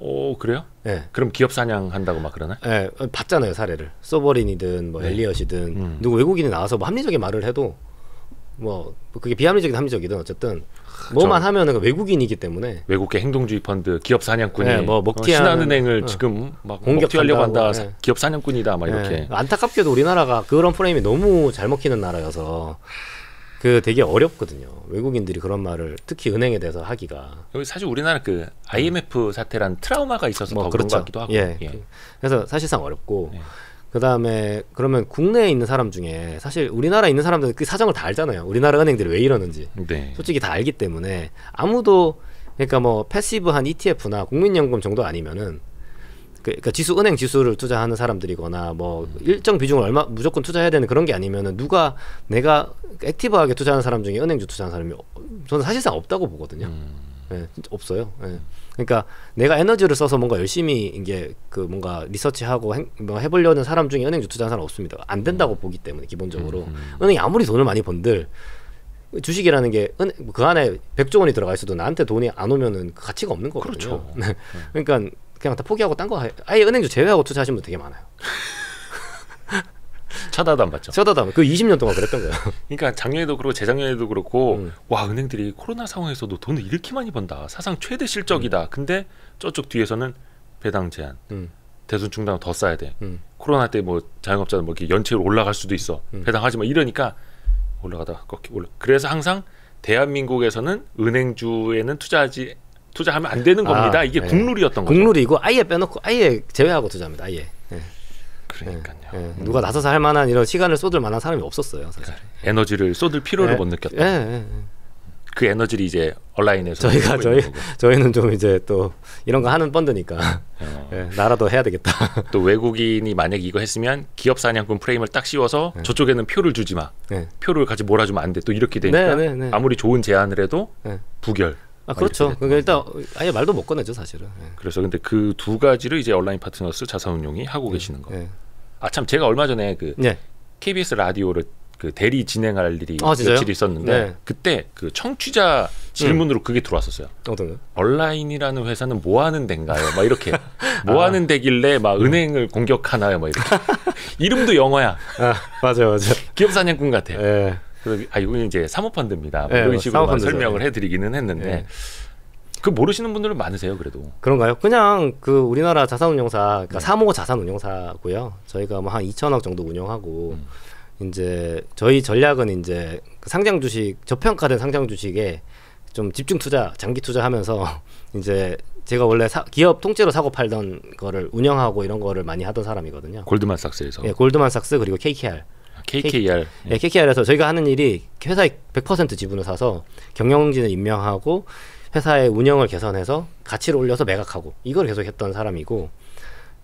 오 그래요? 네. 그럼 기업 사냥한다고 막 그러나? 네, 예, 봤잖아요 사례를. 소버린이든 뭐 네. 엘리엇이든 음. 누구 외국인이 나와서 뭐 합리적인 말을 해도 뭐, 뭐 그게 비합리적인 합리적이든 어쨌든 뭐만 하면은 그 외국인이기 때문에 외국계 행동주의 펀드 기업 사냥꾼이 네, 예, 뭐먹튀 어, 신한은행을 어, 지금 막 공격하려고 한다 네. 기업 사냥꾼이다 막 이렇게 안타깝게도 우리나라가 그런 프레임이 너무 잘 먹히는 나라여서 그 되게 어렵거든요. 외국인들이 그런 말을 특히 은행에 대해서 하기가. 사실 우리나라 그 IMF 음. 사태란 트라우마가 있어서 뭐더 그렇죠. 것 같기도 하고. 예. 예. 그래서 사실상 어렵고. 예. 그다음에 그러면 국내에 있는 사람 중에 사실 우리나라에 있는 사람들은 그 사정을 다 알잖아요. 우리나라 은행들이 왜 이러는지. 네. 솔직히 다 알기 때문에 아무도 그러니까 뭐 패시브한 ETF나 국민연금 정도 아니면은 그, 그러니까 지수 은행 지수를 투자하는 사람들이거나 뭐 일정 비중을 얼마 무조건 투자해야 되는 그런 게 아니면은 누가 내가 액티브하게 투자하는 사람 중에 은행주 투자하는 사람이 어, 저는 사실상 없다고 보거든요. 음. 예, 없어요. 예. 그러니까 내가 에너지를 써서 뭔가 열심히 이게 그 뭔가 리서치하고 행, 뭐 해보려는 사람 중에 은행주 투자하는 사람 없습니다. 안 된다고 음. 보기 때문에 기본적으로 음. 음. 은행이 아무리 돈을 많이 번들 주식이라는 게 그 안에 백조 원이 들어가 있어도 나한테 돈이 안 오면은 그 가치가 없는 거거든요. 그렇죠. 네. 네. 그러니까 그냥 다 포기하고 딴거 아예 은행주 제외하고 투자하시는 분 되게 많아요. 쳐다도 안 봤죠. 쳐다도 안그 20년 동안 그랬던 거예요. 그러니까 작년에도 그렇고 재작년에도 그렇고 음. 와 은행들이 코로나 상황에서도 돈을 이렇게 많이 번다. 사상 최대 실적이다. 음. 근데 저쪽 뒤에서는 배당 제한, 음. 대선 중단 더 싸야 돼. 음. 코로나 때 뭐 자영업자는 뭐 이렇게 연체율 올라갈 수도 있어. 음. 배당하지 마 이러니까 올라가다 꺾기 올라. 그래서 항상 대한민국에서는 은행주에는 투자하지 투자하면 안 되는 겁니다. 아, 이게 예. 국룰이었던 거죠. 국룰이고 아예 빼놓고 아예 제외하고 투자합니다. 아예. 예. 그러니까요. 예. 예. 누가 나서서 할 만한 이런 시간을 쏟을 만한 사람이 없었어요. 사실. 그러니까 에너지를 쏟을 필요를 예. 못 느꼈다. 예, 그 에너지를 이제 온라인에서 저희가 저희 저희는 좀 이제 또 이런 거 하는 펀드니까 어. 네, 나라도 해야 되겠다. 또 외국인이 만약 이거 했으면 기업 사냥꾼 프레임을 딱 씌워서 네. 저쪽에는 표를 주지 마. 네. 표를 같이 몰아주면 안 돼. 또 이렇게 되니까 네, 네, 네. 아무리 좋은 제안을 해도 부결. 아, 그렇죠. 그러니까 일단 아예 말도 못 꺼내죠 사실은. 예. 그래서 근데 그 두 가지를 이제 온라인 파트너스 자사운용이 하고 예. 계시는 거. 예. 아참 제가 얼마 전에 그 KBS 예. 라디오를 그 대리 진행할 일이 아, 며칠 있었는데 네. 그때 그 청취자 질문으로 음. 그게 들어왔었어요. 어떤 얼라인이라는 회사는 뭐 하는 데인가요? 막 이렇게 뭐 아. 하는 데길래 막 음. 은행을 공격하나요? 막 이렇게 이름도 영어야. 아, 맞아요, 맞아요. 기업 사냥꾼 같아. 예. 그럼 아 이거 이제 사모펀드입니다. 뭐 네, 이런 식으로 사모펀드 설명을 해드리기는 했는데 네. 그 모르시는 분들은 많으세요, 그래도. 그런가요? 그냥 그 우리나라 자산운용사, 그러니까 네. 사모 자산운용사고요. 저희가 뭐 한 2천억 정도 운영하고 음. 이제 저희 전략은 이제 그 상장 주식 저평가된 상장 주식에 좀 집중 투자, 장기 투자하면서 이제 제가 원래 사, 기업 통째로 사고 팔던 거를 운영하고 이런 거를 많이 하던 사람이거든요. 골드만삭스에서. 예, 골드만삭스 그리고 KKR. KKR. 예, 네, KKR에서 저희가 하는 일이 회사의 100% 지분을 사서 경영진을 임명하고 회사의 운영을 개선해서 가치를 올려서 매각하고 이걸 계속 했던 사람이고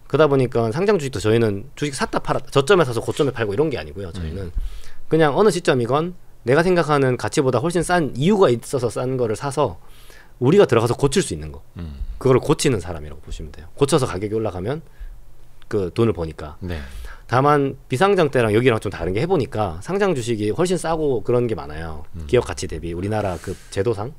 그러다 보니까 상장 주식도 저희는 주식 샀다 팔았다 저점에 사서 고점에 팔고 이런 게 아니고요. 저희는 음. 그냥 어느 시점이건 내가 생각하는 가치보다 훨씬 싼 이유가 있어서 싼 거를 사서 우리가 들어가서 고칠 수 있는 거. 음. 그걸 고치는 사람이라고 보시면 돼요. 고쳐서 가격이 올라가면 그 돈을 버니까. 네. 다만 비상장 때랑 여기랑 좀 다른 게 해보니까 상장 주식이 훨씬 싸고 그런 게 많아요. 음. 기업 가치 대비 우리나라 그 제도상.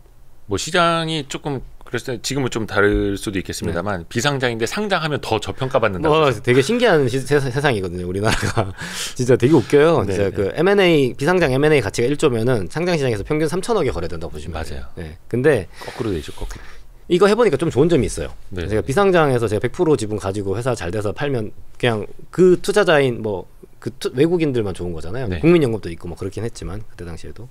뭐 시장이 조금 그래서 지금은 좀 다를 수도 있겠습니다만 네. 비상장인데 상장하면 더 저평가 받는다. 어, 뭐 되게 신기한 시, 세, 상이거든요 우리나라가 진짜 되게 웃겨요. 네, 진짜 네. 그 M&A 비상장 M&A 가치가 1조면은 상장 시장에서 평균 3천억에 거래된다 고 보시면 맞아요. 네. 근데 거꾸로 되죠 거꾸로. 이거 해보니까 좀 좋은 점이 있어요. 네. 제가 비상장에서 제가 100% 지분 가지고 회사 잘 돼서 팔면 그냥 그 투자자인 뭐 그 외국인들만 좋은 거잖아요. 네. 국민연금도 있고 뭐 그렇긴 했지만 그때 당시에도.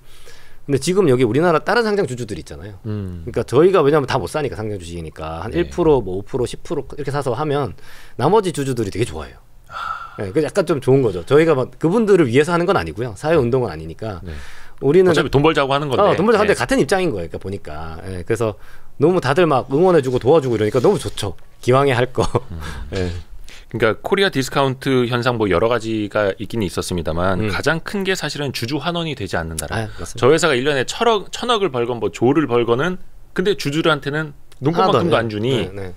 근데 지금 여기 우리나라 다른 상장 주주들 있잖아요. 음. 그러니까 저희가 왜냐하면 다 못 사니까 상장 주식이니까 한1% 네. 뭐5% 10% 이렇게 사서 하면 나머지 주주들이 되게 좋아해요. 아. 네, 그 약간 좀 좋은 거죠. 저희가 막 그분들을 위해서 하는 건 아니고요. 사회 네. 운동은 아니니까. 네. 우리는 어차피 돈 벌자고 하는 건데. 어, 돈 벌자고 하는데 네. 같은 입장인 거예요. 그러니까 보니까. 예, 그래서 너무 다들 막 응원해주고 도와주고 이러니까 너무 좋죠. 기왕에 할 거. 음. 예. 그러니까 코리아 디스카운트 현상 뭐 여러 가지가 있긴 있었습니다만 음. 가장 큰 게 사실은 주주 환원이 되지 않는다라. 아, 저 회사가 일년에 천억 천억을 벌건 뭐 조를 벌건은 근데 주주들한테는 눈꽃만큼도 아, 안 주니. 네, 네.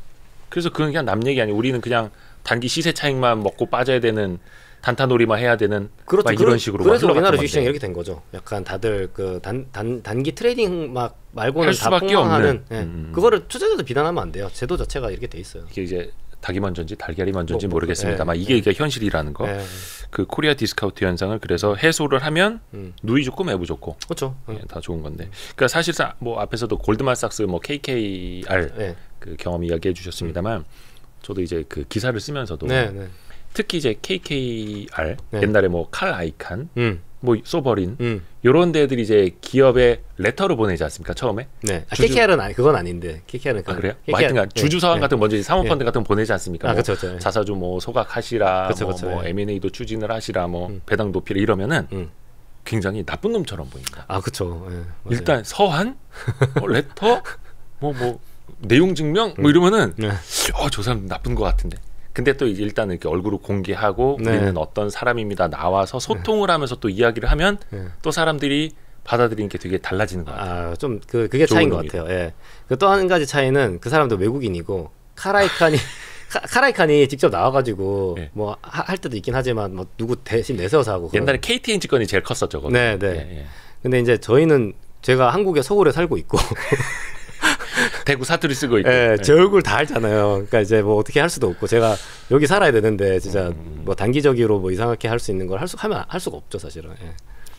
그래서 그건 그냥 남 얘기 아니 우리는 그냥 단기 시세 차익만 먹고 빠져야 되는 단타놀이만 해야 되는 그렇죠. 이런 식으로 그래서 우리나라 주식시장 이렇게 된 거죠. 약간 다들 그 단 단 단기 트레이딩 막 말고는 다 폭망하는 예. 음, 음. 그거를 투자자도 비난하면 안 돼요. 제도 자체가 이렇게 돼 있어요. 이게 이제 닭이 먼저인지 달걀이 먼저인지 뭐, 모르겠습니다만 예, 이게 예. 이게 현실이라는 거. 예. 그 코리아 디스카우트 현상을 그래서 해소를 하면 음. 누이 좋고 매부 좋고. 그렇죠. 예, 예 다 좋은 건데. 그러니까 사실상 뭐 앞에서도 골드만삭스 뭐 KKR 예. 그 경험 이야기해 주셨습니다만 음. 저도 이제 그 기사를 쓰면서도 네, 네. 특히 이제 KKR 네. 옛날에 뭐 칼 아이칸 음. 뭐 소버린 음. 요런 데들이 이제 기업에 레터로 보내지 않습니까 처음에? 네. 아, 주주... KKR은 아니 그건 아닌데 KKR은 아 그 그래요? KKR, 뭐 하여튼간 뭐 예. 주주 사항 예. 네. 같은 먼저 네. 사모펀드 예. 같은 거 보내지 않습니까? 아, 뭐 그쵸, 그렇죠, 그쵸, 그렇죠. 자사주 뭐 소각하시라, 그쵸, 그렇죠, 뭐, 그쵸, 뭐 M&A도 추진을 하시라, 뭐 음. 배당 높이라 이러면은 음. 굉장히 나쁜 놈처럼 보입니다. 아 그렇죠. 일단 서한, 뭐 레터, 뭐뭐 뭐, 내용 증명 뭐 음. 이러면은 네. 어저 사람 나쁜 것 같은데 근데 또 일단 이렇게 얼굴을 공개하고 네. 우리는 어떤 사람입니다 나와서 소통을 네. 하면서 또 이야기를 하면 네. 또 사람들이 받아들이는 게 되게 달라지는 것 같아요. 아, 좀 그 그게 차이인 것 같아요. 예. 그 또 한 가지 차이는 그 사람도 외국인이고 카라이칸이 카라이칸이 직접 나와가지고 네. 뭐할 때도 있긴 하지만 뭐 누구 대신 내세워서 하고 옛날에 KTN 직권이 제일 컸었죠. 그 거기. 네, 네. 예, 예. 근데 이제 저희는 제가 한국에 서울에 살고 있고 대구 사투리 쓰고 있고. 예, 네. 제 얼굴 다 알잖아요. 그러니까 이제 뭐 어떻게 할 수도 없고 제가 여기 살아야 되는데 진짜 음. 뭐 단기적으로 뭐 이상하게 할 수 있는 걸 할 수 하면 할 수가 없죠 사실은. 예.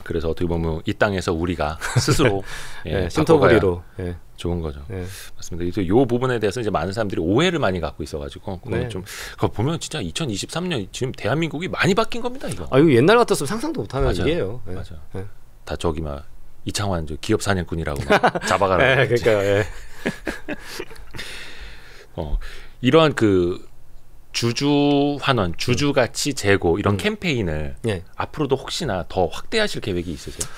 그래서 어떻게 보면 이 땅에서 우리가 스스로 예, 예, 예, 신토부리로 예. 좋은 거죠. 예. 맞습니다. 이 부분에 대해서 이제 많은 사람들이 오해를 많이 갖고 있어가지고 그건 네. 좀 그거 보면 진짜 2023년 지금 대한민국이 많이 바뀐 겁니다. 이거. 아 이거 옛날 같았으면 상상도 못하는 맞아. 얘기예요. 맞아. 다 저기 막 이창환 기업 사냥꾼이라고 잡아가라. 예, 그러니까 예. 어, 이러한 그 주주 환원, 주주 가치 재고 이런 음. 캠페인을 예. 앞으로도 혹시나 더 확대하실 계획이 있으세요?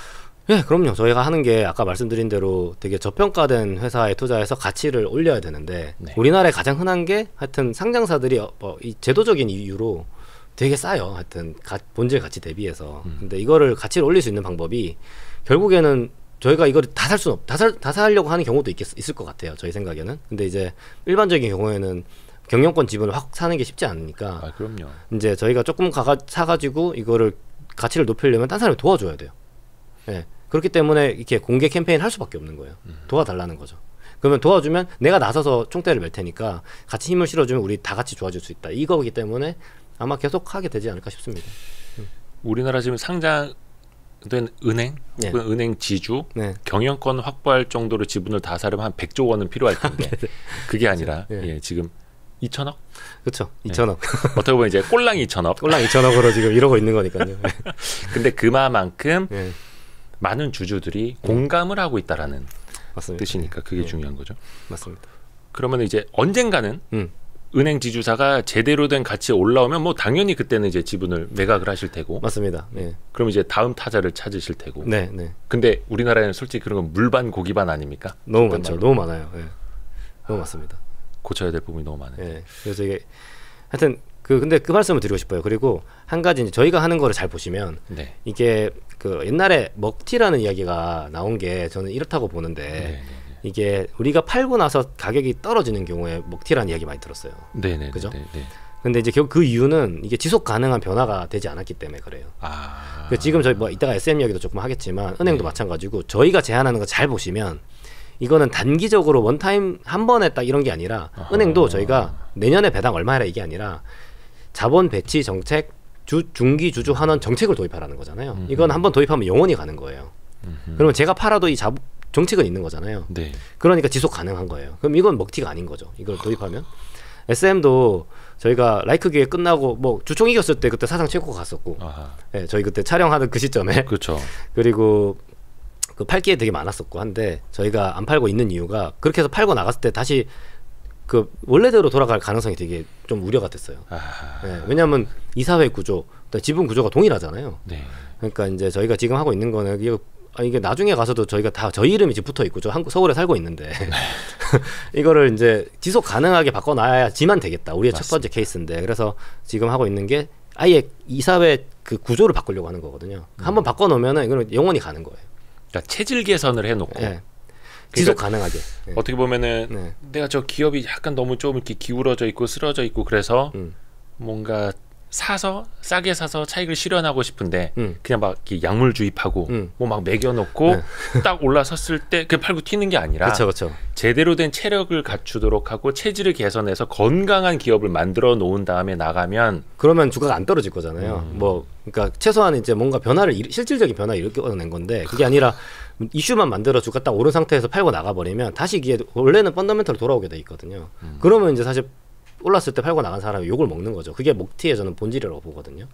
예, 그럼요. 저희가 하는 게 아까 말씀드린 대로 되게 저평가된 회사에 투자해서 가치를 올려야 되는데 네. 우리나라에 가장 흔한 게 하여튼 상장사들이 어, 어, 이 제도적인 이유로 되게 싸요. 하여튼 가, 본질 가치 대비해서. 음. 근데 이거를 가치를 올릴 수 있는 방법이 결국에는 저희가 이걸 다 살 수는 없, 다 살, 다 살려고 하는 경우도 있겠, 있을 것 같아요. 저희 생각에는. 근데 이제 일반적인 경우에는 경영권 지분을 확 사는 게 쉽지 않으니까. 아, 그럼요. 이제 저희가 조금 가가, 사가지고 이거를 가치를 높이려면 딴 사람이 도와줘야 돼요. 예. 네. 그렇기 때문에 이렇게 공개 캠페인 할 수밖에 없는 거예요. 음. 도와달라는 거죠. 그러면 도와주면 내가 나서서 총대를 맬 테니까 같이 힘을 실어주면 우리 다 같이 좋아질 수 있다. 이거기 때문에 아마 계속 하게 되지 않을까 싶습니다. 음. 우리나라 지금 상장 또는 은행, 네. 은행 지주, 네. 경영권 확보할 정도로 지분을 다 사려면 한 100조 원은 필요할 아, 텐데 네, 네. 그게 아니라 네. 예, 지금 2천억? 그렇죠. 2천억. 예. 어떻게 보면 이제 꼴랑 2천억. 꼴랑 2천억으로 지금 이러고 있는 거니까요. 근데 그만큼 많은 주주들이 공감을 하고 있다라는 맞습니다. 뜻이니까 그게 중요한 거죠. 맞습니다. 그러면 이제 언젠가는 음. 은행 지주사가 제대로 된 가치에 올라오면 뭐 당연히 그때는 이제 지분을 매각을 하실 테고 맞습니다. 네. 그럼 이제 다음 타자를 찾으실 테고. 네, 네. 근데 우리나라에는 솔직히 그런 건 물반 고기반 아닙니까? 너무 많죠. 말로. 너무 많아요. 네. 너무 아, 많습니다. 고쳐야 될 부분이 너무 많아요. 네. 그래서 이게 하여튼 그 근데 그 말씀을 드리고 싶어요. 그리고 한 가지 이제 저희가 하는 거를 잘 보시면 네. 이게 그 옛날에 먹튀라는 이야기가 나온 게 저는 이렇다고 보는데 네, 네. 이게 우리가 팔고 나서 가격이 떨어지는 경우에 먹티라는 이야기 많이 들었어요. 네네. 그죠? 네, 네. 근데 이제 결국 그 이유는 이게 지속 가능한 변화가 되지 않았기 때문에 그래요. 아. 그 지금 저희 뭐 이따가 SM 이야기도 조금 하겠지만 은행도 네. 마찬가지고 저희가 제안하는 거 잘 보시면 이거는 단기적으로 원타임 한 번에 딱 이런 게 아니라 아하. 은행도 저희가 내년에 배당 얼마 해라 이게 아니라 자본 배치 정책 주, 중기 주주 환원 정책을 도입하라는 거잖아요. 음흠. 이건 한번 도입하면 영원히 가는 거예요. 음흠. 그러면 제가 팔아도 이 자, 정책은 있는 거잖아요. 네. 그러니까 지속 가능한 거예요. 그럼 이건 먹튀가 아닌 거죠. 이걸 도입하면 SM도 저희가 라이크 기회 끝나고 뭐 주총 이겼을 때 그때 사상 최고 갔었고, 예, 네, 저희 그때 촬영하는 그 시점에 그렇죠. 그리고 그 팔기에 되게 많았었고 한데 저희가 안 팔고 있는 이유가 그렇게 해서 팔고 나갔을 때 다시 그 원래대로 돌아갈 가능성이 되게 좀 우려가 됐어요. 아... 네, 왜냐하면 이사회 구조, 지분 구조가 동일하잖아요. 네. 그러니까 이제 저희가 지금 하고 있는 거는 아, 이게 나중에 가서도 저희가 다 저희 이름이 지금 붙어 있고 저 한국 서울에 살고 있는데 이거를 이제 지속 가능하게 바꿔놔야지만 되겠다 우리의 맞습니다. 첫 번째 케이스인데 그래서 지금 하고 있는 게 아예 이사회 그 구조를 바꾸려고 하는 거거든요 음. 한번 바꿔놓으면은 이거는 영원히 가는 거예요 그러니까 체질 개선을 해놓고 네. 그러니까 지속 그러니까 가능하게 네. 어떻게 보면은 네. 내가 저 기업이 약간 너무 좀 이렇게 기울어져 있고 쓰러져 있고 그래서 음. 뭔가 사서 싸게 사서 차익을 실현하고 싶은데 음. 그냥 막 약물 주입하고 음. 뭐막 매겨놓고 네. 딱 올라섰을 때그 팔고 튀는 게 아니라 그쵸, 그쵸. 제대로 된 체력을 갖추도록 하고 체질을 개선해서 건강한 기업을 만들어 놓은 다음에 나가면 그러면 주가가 안 떨어질 거잖아요. 음. 뭐 그러니까 최소한 이제 뭔가 변화를 실질적인 변화 일얻어낸 건데 그게 아니라 이슈만 만들어 주가 딱 오른 상태에서 팔고 나가버리면 다시 이게 원래는 펀더멘털로 돌아오게 돼 있거든요. 음. 그러면 이제 사실 올랐을 때 팔고 나간 사람이 욕을 먹는 거죠. 그게 목티에 저는 본질이라고 보거든요.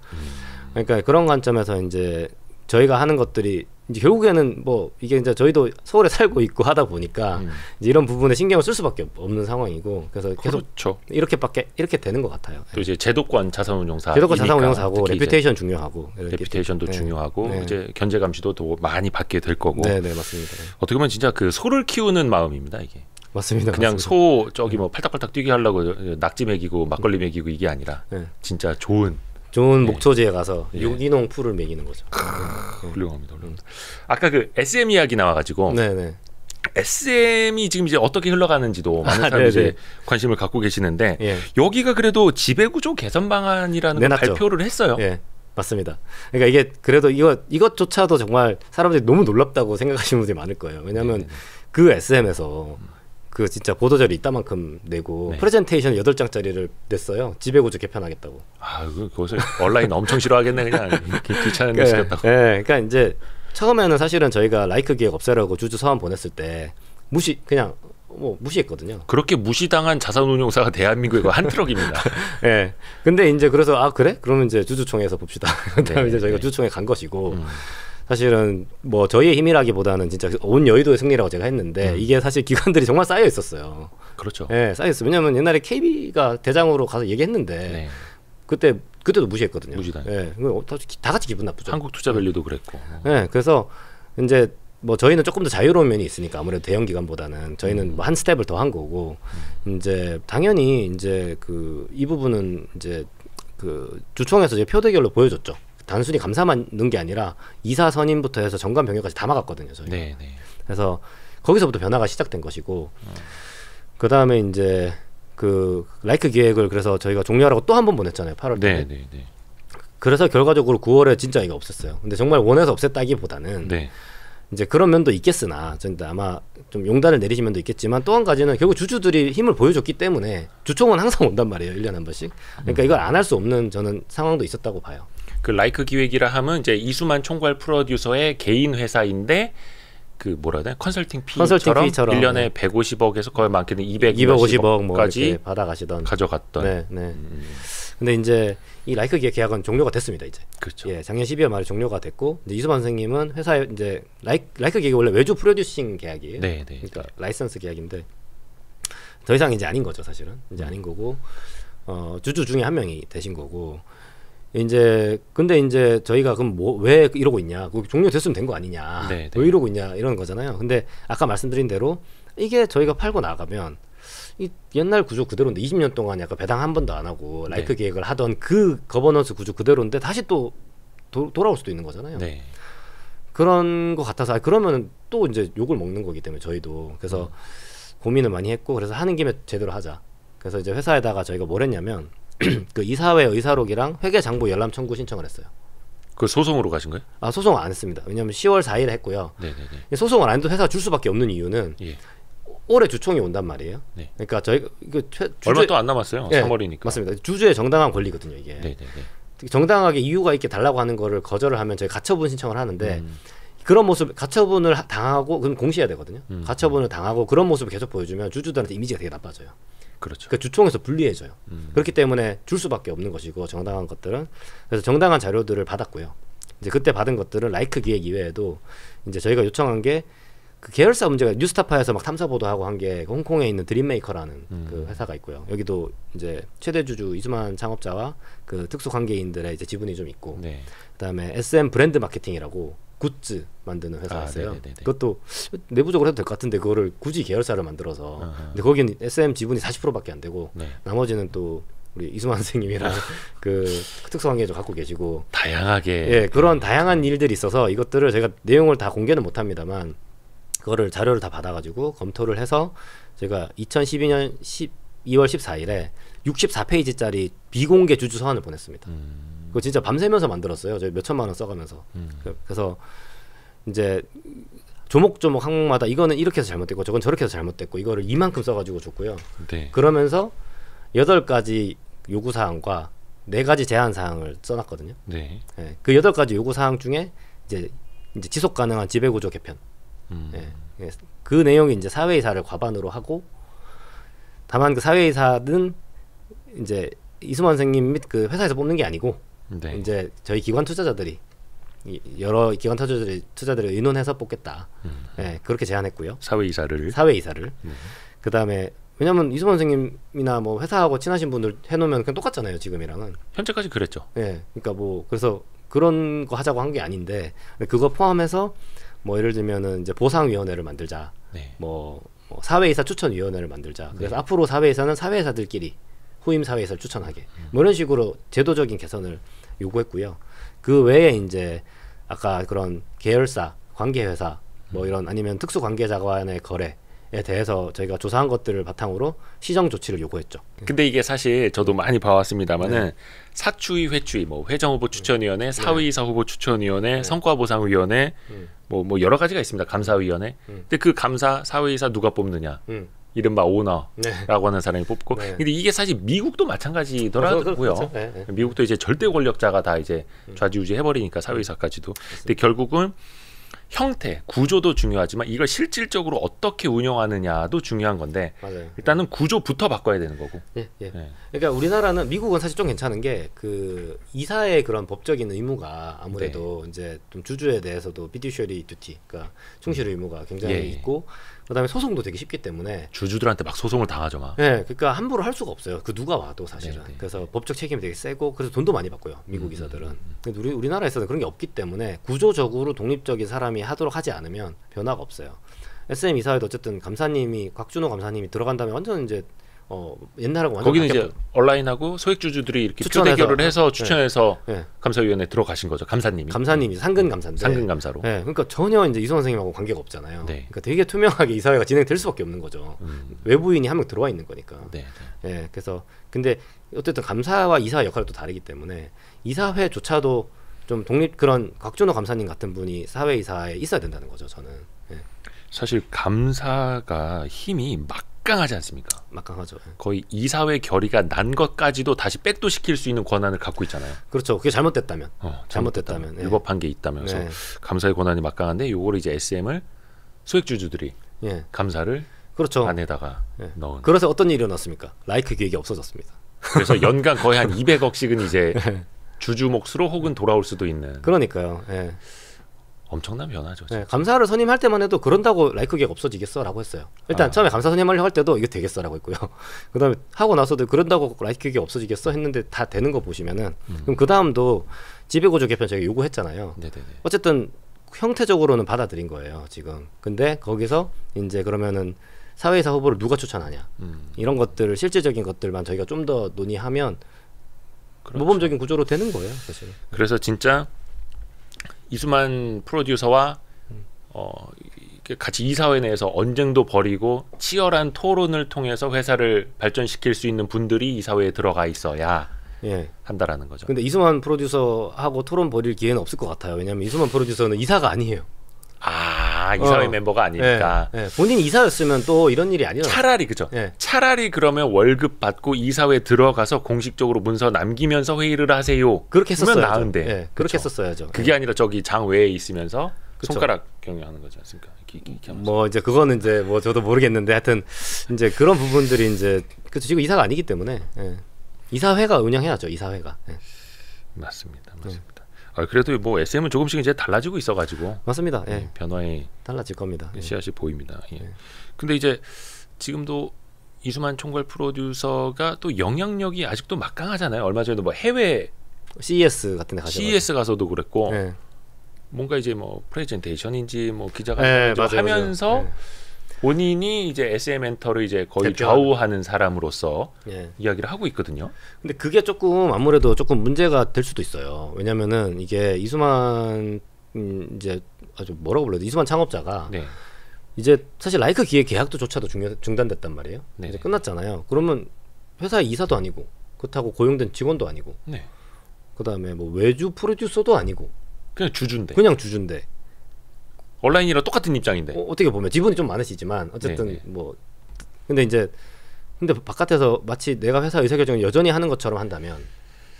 그러니까 그런 관점에서 이제 저희가 하는 것들이 이제 결국에는 뭐 이게 이제 저희도 서울에 살고 있고 하다 보니까 음. 이제 이런 부분에 신경을 쓸 수밖에 없는 상황이고 그래서 계속 그렇죠. 이렇게밖에 이렇게 되는 것 같아요. 또 이제 제도권 자산운용사, 제도권 자산운용사고 레피테이션 중요하고 레피테이션도 네. 중요하고 네. 이제 견제 감시도 더 많이 받게 될 거고. 네, 네 맞습니다. 어떻게 보면 진짜 그 소를 키우는 마음입니다 이게. 맞습니다. 그냥 맞습니다. 소 저기 뭐 팔딱팔딱 뛰게 하려고 낙지 먹이고 막걸리 먹이고 이게 아니라 네. 진짜 좋은 좋은 네. 예. 목초지에 가서 네. 유기농 풀을 먹이는 거죠. 크으, 네. 훌륭합니다. 훌륭합니다. 아까 그 SM 이야기 나와가지고 네네. SM이 지금 이제 어떻게 흘러가는지도 아, 많은 아, 사람들이 네, 네 관심을 갖고 계시는데 예. 여기가 그래도 지배구조 개선 방안이라는 발표를 했어요. 예. 맞습니다. 그러니까 이게 그래도 이거 이것조차도 정말 사람들이 너무 놀랍다고 생각하시는 분들이 많을 거예요. 왜냐하면 네그 네, SM에서 음. 그 진짜 보도자료 있다만큼 내고 네. 프레젠테이션 여덟 장짜리를 냈어요. 집에 고조 개편하겠다고. 아, 그, 그것을 온라인 엄청 싫어하겠네 그냥 귀찮은 게 네. 생겼다고. 네, 그러니까 이제 처음에는 사실은 저희가 라이크 기획 없애라고 주주 서한 보냈을 때 무시 그냥 뭐 무시했거든요. 그렇게 무시당한 자산운용사가 대한민국의 그 한 트럭입니다. 예. 네. 근데 이제 그래서 아 그래? 그러면 이제 주주총회에서 봅시다. 네. 그다음에 네, 이제 저희가 네. 주주총회 간 것이고 음. 사실은 뭐 저희의 힘이라기보다는 진짜 온 여의도의 승리라고 제가 했는데 음. 이게 사실 기관들이 정말 쌓여 있었어요. 그렇죠. 예, 쌓여 있어. 요 왜냐면 옛날에 KB가 대장으로 가서 얘기했는데 네. 그때 그때도 무시했거든요. 무시다. 예, 다 같이 기분 나쁘죠. 한국 투자밸류도 그랬고. 예, 그래서 이제 뭐 저희는 조금 더 자유로운 면이 있으니까 아무래도 대형 기관보다는 저희는 음. 뭐한 스텝을 더 한 거고 음. 이제 당연히 이제 그 이 부분은 이제 그 주총에서 이제 표 대결로 보여줬죠. 단순히 감사만 넣은 게 아니라 이사 선임부터 해서 정관 병역까지 다 막았거든요. 저희. 네, 네. 그래서 거기서부터 변화가 시작된 것이고 음. 그 다음에 이제 그 라이크 기획을 그래서 저희가 종료하라고 또 한 번 보냈잖아요. 8월 네, 때. 네, 네. 그래서 결과적으로 9월에 진짜 이거 없었어요 근데 정말 원해서 없앴다기보다는 네. 이제 그런 면도 있겠으나 저희도 아마 좀 용단을 내리신 면도 있겠지만 또 한 가지는 결국 주주들이 힘을 보여줬기 때문에 주총은 항상 온단 말이에요. 일년에한 번씩. 그러니까 음. 이걸 안 할 수 없는 저는 상황도 있었다고 봐요. 그 라이크 기획이라 함은 이제 이수만 총괄 프로듀서의 개인 회사인데 그 뭐라 해야 되나 컨설팅 피처럼, 컨설 1년에 네. 150억에서 거의 많게는 2 5 0억까지뭐 받아가시던 가져갔던. 네, 네. 음. 근데 이제 이 라이크 기획 계약은 종료가 됐습니다 이제. 그렇죠. 예, 작년 12월 말에 종료가 됐고 이제 이수만 선생님은 회사에 이제 라이, 라이크 기획이 원래 외주 프로듀싱 계약이에요. 네, 네. 그러니까 네. 라이선스 계약인데 더 이상 이제 아닌 거죠 사실은 이제 음. 아닌 거고 어, 주주 중에 한 명이 되신 거고 이제 근데 이제 저희가 그럼 뭐 왜 이러고 있냐? 그 종료됐으면 된 거 아니냐? 네네. 네. 왜 이러고 있냐? 이런 거잖아요. 근데 아까 말씀드린 대로 이게 저희가 팔고 나가면 이 옛날 구조 그대로인데 20년 동안 약간 배당 한 번도 안 하고 네. 라이크 네. 계획을 하던 그 거버넌스 구조 그대로인데 다시 또 도, 돌아올 수도 있는 거잖아요. 네. 그런 거 같아서 아, 그러면 또 이제 욕을 먹는 거기 때문에 저희도 그래서 음. 고민을 많이 했고 그래서 하는 김에 제대로 하자. 그래서 이제 회사에다가 저희가 뭘 했냐면 그 이사회 의사록이랑 회계 장부 열람 청구 신청을 했어요. 그 소송으로 가신 거예요? 아 소송 안 했습니다. 왜냐하면 10월 4일에 했고요. 네네네. 소송을 안 해도 회사줄 수밖에 없는 이유는 예. 올해 주총이 온단 말이에요. 네. 그러니까 저희 그 최, 주주의, 얼마 또 안 남았어요. 예, 3월이니까 맞습니다. 주주의 정당한 권리거든요 이게. 네네네. 정당하게 이유가 있게 달라고 하는 거를 거절을 하면 저희 가처분 신청을 하는데 음. 그런 모습 가처분을 당하고 그럼 공시해야 되거든요. 음. 가처분을 음. 당하고 그런 모습을 계속 보여주면 주주들한테 이미지가 되게 나빠져요. 그렇죠. 그 주총에서 분리해줘요. 음. 그렇기 때문에 줄 수밖에 없는 것이고 정당한 것들은 그래서 정당한 자료들을 받았고요. 이제 그때 받은 것들은 라이크 기획 이외에도 이제 저희가 요청한 게 그 계열사 문제가 뉴스타파에서 막 탐사 보도하고 한 게 홍콩에 있는 드림메이커라는 음. 그 회사가 있고요. 여기도 이제 최대 주주 이수만 창업자와 그 특수 관계인들의 이제 지분이 좀 있고 네. 그다음에 SM 브랜드 마케팅이라고 굿즈 만드는 회사가 아, 있어요. 네네네네. 네, 네, 네. 그것도 내부적으로 해도 될 것 같은데 그거를 굳이 계열사를 만들어서 아하. 근데 거기는 SM 지분이 40%밖에 안 되고 네. 나머지는 또 우리 이수만 선생님이랑 아. 그 특수 계를 갖고 계시고 다양하게 예 그런 다양한 일들이 있어서 이것들을 제가 내용을 다 공개는 못합니다만 그거를 자료를 다 받아가지고 검토를 해서 제가 2012년 12월 14일에 64페이지짜리 비공개 주주 서한을 보냈습니다. 음. 그거 진짜 밤새면서 만들었어요. 저몇 천만 원 써가면서. 음. 그, 그래서 이제 조목조목 항목마다 이거는 이렇게 해서 잘못됐고 저건 저렇게 해서 잘못됐고 이거를 이만큼 써가지고 줬고요. 네. 그러면서 여덟 가지 요구 사항과 네 가지 제한 사항을 써놨거든요. 네. 네. 그 여덟 가지 요구 사항 중에 이제 이제 지속 가능한 지배 구조 개편. 음. 네. 그 내용이 이제 사회이사를 과반으로 하고 다만 그 사회이사는 이제 이수만 선생님 및 그 회사에서 뽑는 게 아니고 네. 이제 저희 기관 투자자들이 여러 기관 투자자들이 투자들을 의논해서 뽑겠다. 음. 네, 그렇게 제안했고요. 사회 이사를 사회 이사를 음. 네. 그 다음에 왜냐면 이수원 선생님이나 뭐 회사하고 친하신 분들 해놓으면 그냥 똑같잖아요 지금이랑은 현재까지 그랬죠. 예, 네, 그러니까 뭐 그래서 그런 거 하자고 한 게 아닌데 그거 포함해서 뭐 예를 들면은 이제 보상위원회를 만들자. 네. 뭐, 뭐 사회이사 추천위원회를 만들자. 그래서 네. 앞으로 사회이사는 사회이사들끼리 후임 사회에서 추천하게 뭐 이런 식으로 제도적인 개선을 요구했고요. 그 외에 이제 아까 그런 계열사, 관계회사 뭐 이런 아니면 특수 관계자 간의 거래에 대해서 저희가 조사한 것들을 바탕으로 시정 조치를 요구했죠. 근데 이게 사실 저도 많이 봐왔습니다만은 네. 사추위, 회추위, 뭐 회정 후보 추천위원회, 네. 사위이사 후보 추천위원회, 네. 성과보상위원회, 음. 뭐, 뭐 여러 가지가 있습니다. 감사위원회. 음. 근데 그 감사 사위이사 누가 뽑느냐? 음. 이른바 오너라고 네. 하는 사람이 뽑고 네. 근데 이게 사실 미국도 마찬가지더라고요. 그렇죠. 그렇죠. 네, 네. 그러니까 미국도 이제 절대 권력자가 다 이제 음. 좌지우지 해버리니까 사회이사까지도. 음. 근데 결국은 형태 구조도 중요하지만 이걸 실질적으로 어떻게 운영하느냐도 중요한 건데 맞아요. 일단은 구조부터 바꿔야 되는 거고. 예, 예. 예. 그러니까 우리나라는 미국은 사실 좀 괜찮은 게 그 이사의 그런 법적인 의무가 아무래도 네. 이제 좀 주주에 대해서도 피디셔리 듀티, 그러니까 충실 음. 의무가 굉장히 예. 예. 있고 그다음에 소송도 되게 쉽기 때문에 주주들한테 막 소송을 당하죠 막. 네, 그러니까 함부로 할 수가 없어요. 그 누가 와도 사실은. 네네. 네. 그래서 법적 책임이 되게 세고 그래서 돈도 많이 받고요. 미국 음, 음, 이사들은. 음, 음. 근데 우리 우리나라에서는 그런 게 없기 때문에 구조적으로 독립적인 사람이 하도록 하지 않으면 변화가 없어요. SM 이사회도 어쨌든 감사님이 곽준호 감사님이 들어간 다음 완전 이제 어 옛날하고 완전 거기는 이제 온라인하고 소액주주들이 이렇게 추 대결을 해서 네. 추천해서 네. 감사위원회 들어가신 거죠 감사님이 감사님이 음. 상근 감사인데 상근 감사로 네. 그러니까 전혀 이제 이소 선생님하고 관계가 없잖아요 네. 그러니까 되게 투명하게 이 사회가 진행될 수밖에 없는 거죠 음. 외부인이 한 명 들어와 있는 거니까 네, 네. 예, 그래서 근데 어쨌든 감사와 이사 역할도 다르기 때문에 이사회조차도 좀 독립 그런 곽준호 감사님 같은 분이 사회 이사에 있어야 된다는 거죠 저는 예. 사실 감사가 힘이 막 막강하지 않습니까? 막강하죠. 예. 거의 이사회 결의가 난 것까지도 다시 백도시킬 수 있는 권한을 갖고 있잖아요. 그렇죠. 그게 잘못됐다면. 어, 잘못됐다면. 잘못됐다면. 예. 위법한 게 있다면서 네. 감사의 권한이 막강한데 요거를 이제 SM을 소액주주들이 예. 감사를 그렇죠. 안에다가 예. 넣은. 그래서 어떤 일이 일어났습니까? 라이크 계획이 없어졌습니다. 그래서 연간 거의 한 200억씩은 이제 네. 주주 몫으로 혹은 돌아올 수도 있는. 그러니까요. 예. 엄청난 변화죠. 네, 감사를 선임할 때만 해도 그런다고 라이크계가 없어지겠어라고 했어요. 일단 아. 처음에 감사 선임하려 할 때도 이거 되겠어라고 했고요. 그다음에 하고 나서도 그런다고 라이크계가 없어지겠어 했는데 다 되는 거 보시면은 음. 그럼 그 다음도 지배구조 개편 저가 요구했잖아요. 네네네. 어쨌든 형태적으로는 받아들인 거예요 지금. 근데 거기서 이제 그러면은 사회이사 후보를 누가 추천하냐 음. 이런 것들을 실질적인 것들만 저희가 좀 더 논의하면 그렇죠. 모범적인 구조로 되는 거예요 사실. 그래서 진짜 이수만 프로듀서와 어, 같이 이사회 내에서 언쟁도 벌이고 치열한 토론을 통해서 회사를 발전시킬 수 있는 분들이 이사회에 들어가 있어야 예. 한다라는 거죠. 근데 이수만 프로듀서하고 토론 벌일 기회는 없을 것 같아요. 왜냐하면 이수만 프로듀서는 이사가 아니에요. 아 이사회 어. 멤버가 아니니까 예, 예. 본인 이사였으면 또 이런 일이 아니라 차라리 그죠 예. 차라리 그러면 월급 받고 이사회 들어가서 공식적으로 문서 남기면서 회의를 하세요 그렇게 했었어요 나은데 예, 그렇게 그렇 했었어야죠 그게 예. 아니라 저기 장외에 있으면서 그쵸. 손가락 경영하는 거지 않습니까 이렇게, 뭐 이제 그거는 이제 뭐 저도 모르겠는데 하여튼 이제 그런 부분들이 이제 그렇 지금 이사가 아니기 때문에 예. 이사회가 운영해야죠 이사회가 맞습니다 맞습니다 아, 그래도 뭐 SM은 조금씩 이제 달라지고 있어가지고 맞습니다. 예. 예. 변화에 달라질 겁니다. 예. 씨앗이 보입니다. 예. 예. 근데 이제 지금도 이수만 총괄 프로듀서가 또 영향력이 아직도 막강하잖아요. 얼마 전에도 뭐 해외 CES 같은 데 가서 CES 가서도 그랬고 뭔가 이제 뭐 프레젠테이션인지 뭐 기자가 네, 하면서 맞 본인이 이제 SM 엔터를 이제 거의 좌우하는 사람으로서 예. 이야기를 하고 있거든요. 근데 그게 조금 아무래도 조금 문제가 될 수도 있어요. 왜냐면은 이게 이수만 음, 이제 아주 뭐라고 불러야 돼? 이수만 창업자가 네. 이제 사실 라이크 기획 계약도조차도 중단됐단 말이에요. 네 이제 끝났잖아요. 그러면 회사 이사도 아니고 그렇다고 고용된 직원도 아니고 네. 그다음에 뭐 외주 프로듀서도 아니고 그냥 주주인데 그냥 주주인데 온라인이랑 똑같은 입장인데. 어, 떻게 보면 지분이 좀 많으시지만 어쨌든 네네. 네. 뭐 근데 이제 근데 바깥에서 마치 내가 회사 의사결정을 여전히 하는 것처럼 한다면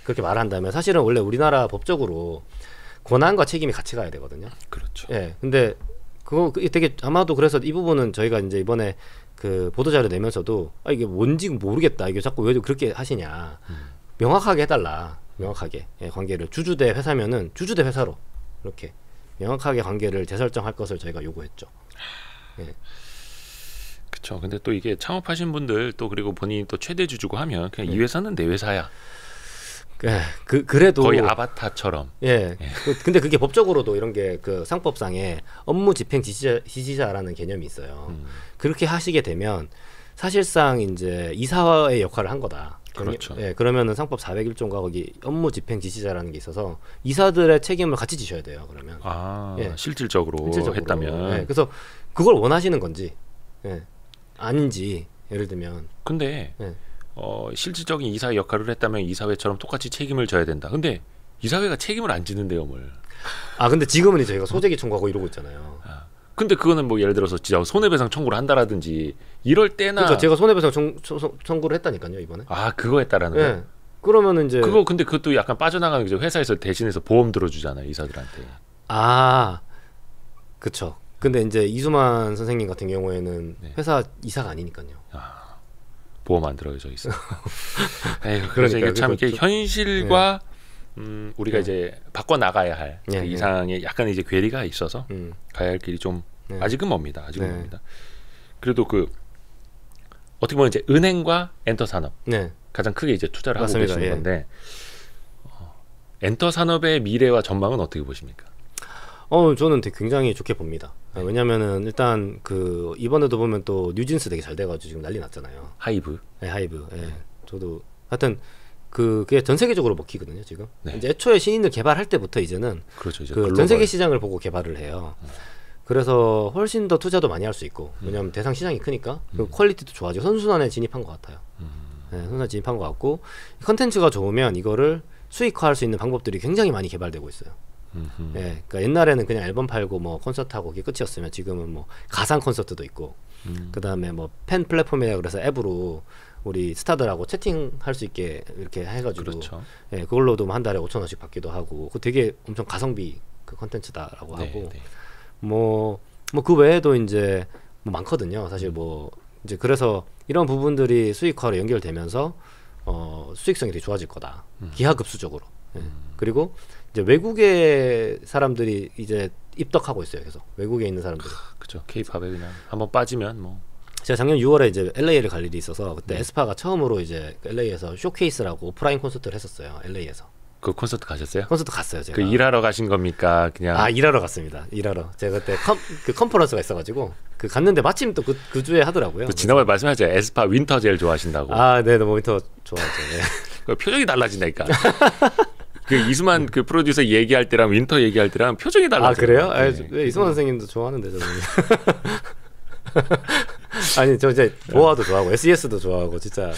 그렇게 말한다면 사실은 원래 우리나라 법적으로 권한과 책임이 같이 가야 되거든요. 그렇죠. 예. 근데 그거 그 되게 아마도 그래서 이 부분은 저희가 이제 이번에 그 보도 자료 내면서도 아 이게 뭔지 모르겠다. 이게 자꾸 왜 그렇게 하시냐. 음. 명확하게 해달라. 명확하게 예, 관계를 주주대 회사면은 주주대 회사로 이렇게 명확하게 관계를 재설정할 것을 저희가 요구했죠. 예. 그렇죠. 근데 또 이게 창업하신 분들 또 그리고 본인이 또 최대 주주고 하면 그냥 네. 이 회사는 내 회사야. 예, 그, 그래도 거의 아바타처럼. 예. 예. 그, 근데 그게 법적으로도 이런 게 그 상법상에 업무 집행 지시자, 라는 개념이 있어요. 음. 그렇게 하시게 되면 사실상 이제 이사의 역할을 한 거다. 그렇죠. 예, 그러면은 상법 401조인가 거기 업무 집행 지시자라는 게 있어서 이사들의 책임을 같이 지셔야 돼요. 그러면 아, 예. 실질적으로, 실질적으로 했다면 예, 그래서 그걸 원하시는 건지 예. 아닌지 예를 들면 근데 예. 어, 실질적인 이사의 역할을 했다면 이사회처럼 똑같이 책임을 져야 된다. 근데 이사회가 책임을 안 지는데요, 뭘? 아 근데 지금은 이제 저희가 소재기 청구하고 이러고 있잖아요. 아. 근데 그거는 뭐 예를 들어서 진짜 손해배상 청구를 한다라든지 이럴 때나 그렇죠. 제가 손해배상 청, 청, 구를 했다니까요 이번에. 아 그거 했다라는 예. 거. 그러면 은 이제 그거 근데 그것도 약간 빠져나가는 거죠. 회사에서 대신해서 보험 들어주잖아요 이사들한테. 아 그쵸. 근데 이제 이수만 선생님 같은 경우에는 네. 회사 이사가 아니니까요. 아, 보험 안 들어져 있어. 에휴, 그러니까 이게 참 이게 현실과 네. 음, 우리가 네. 이제 바꿔 나가야 할그 네, 네. 이상의 약간 이제 괴리가 있어서 음. 가야 할 길이 좀 네. 아직은 멉니다. 아직은 멉니다. 그래도 그 어떻게 보면 이제 은행과 엔터 산업 가장 크게 이제 투자를 맞습니다. 하고 계시는 예. 건데 어, 엔터 산업의 미래와 전망은 어떻게 보십니까? 어 저는 되게 굉장히 좋게 봅니다. 네. 왜냐면은 일단 그 이번에도 보면 또 뉴진스 되게 잘 돼가지고 지금 난리 났잖아요. 하이브. 네 하이브. 네. 네. 저도 하여튼 그게 전 세계적으로 먹히거든요 지금 네. 이제 애초에 신인을 개발할 때부터 이제는 그렇죠, 이제 그전 세계 시장을 보고 개발을 해요 음. 그래서 훨씬 더 투자도 많이 할 수 있고 왜냐하면 음. 대상 시장이 크니까 그 음. 퀄리티도 좋아지고 선순환에 진입한 것 같아요 음. 네, 선순환 진입한 것 같고 컨텐츠가 좋으면 이거를 수익화할 수 있는 방법들이 굉장히 많이 개발되고 있어요 예, 그러니까 옛날에는 그냥 앨범 팔고 뭐 콘서트 하고 그게 끝이었으면 지금은 뭐 가상 콘서트도 있고 음. 그 다음에 뭐 팬 플랫폼이라 그래서 앱으로 우리 스타들하고 채팅할 수 있게 이렇게 해가지고 그렇죠. 예, 그걸로도 뭐 한 달에 5천 원씩 받기도 하고 그 되게 엄청 가성비 그 컨텐츠다라고 네, 하고 네. 뭐뭐 그 외에도 이제 뭐 많거든요. 사실 뭐 이제 그래서 이런 부분들이 수익화로 연결되면서 어, 수익성이 되게 좋아질 거다. 음. 기하급수적으로. 예. 음. 그리고 이제 외국의 사람들이 이제 입덕하고 있어요. 계속 외국에 있는 사람들. 그죠. K-팝에 그냥 한번 빠지면 뭐. 제가 작년 6월에 이제 LA를 갈 일이 있어서 그때 네. 에스파가 처음으로 이제 LA에서 그 쇼케이스라고 오프라인 콘서트를 했었어요. LA에서. 그 콘서트 가셨어요? 콘서트 갔어요. 제가. 그 일하러 가신 겁니까? 그냥 아 일하러 갔습니다. 일하러. 제가 그때 컴, 그 컨퍼런스가 있어가지고 그 갔는데 마침 또 그 그 주에 하더라고요. 그 지난번에 말씀하셨죠. 에스파 윈터 제일 좋아하신다고. 아 네, 너무 네, 뭐 윈터 좋아하죠. 네. 그 표정이 달라진다니까. 그 이수만 그 프로듀서 얘기할 때랑 윈터 얘기할 때랑 표정이 달라요. 아 그래요? 네. 아, 네. 이수만 선생님도 좋아하는데 저는. 아니 저 이제 보아도 좋아하고 SES도 좋아하고 진짜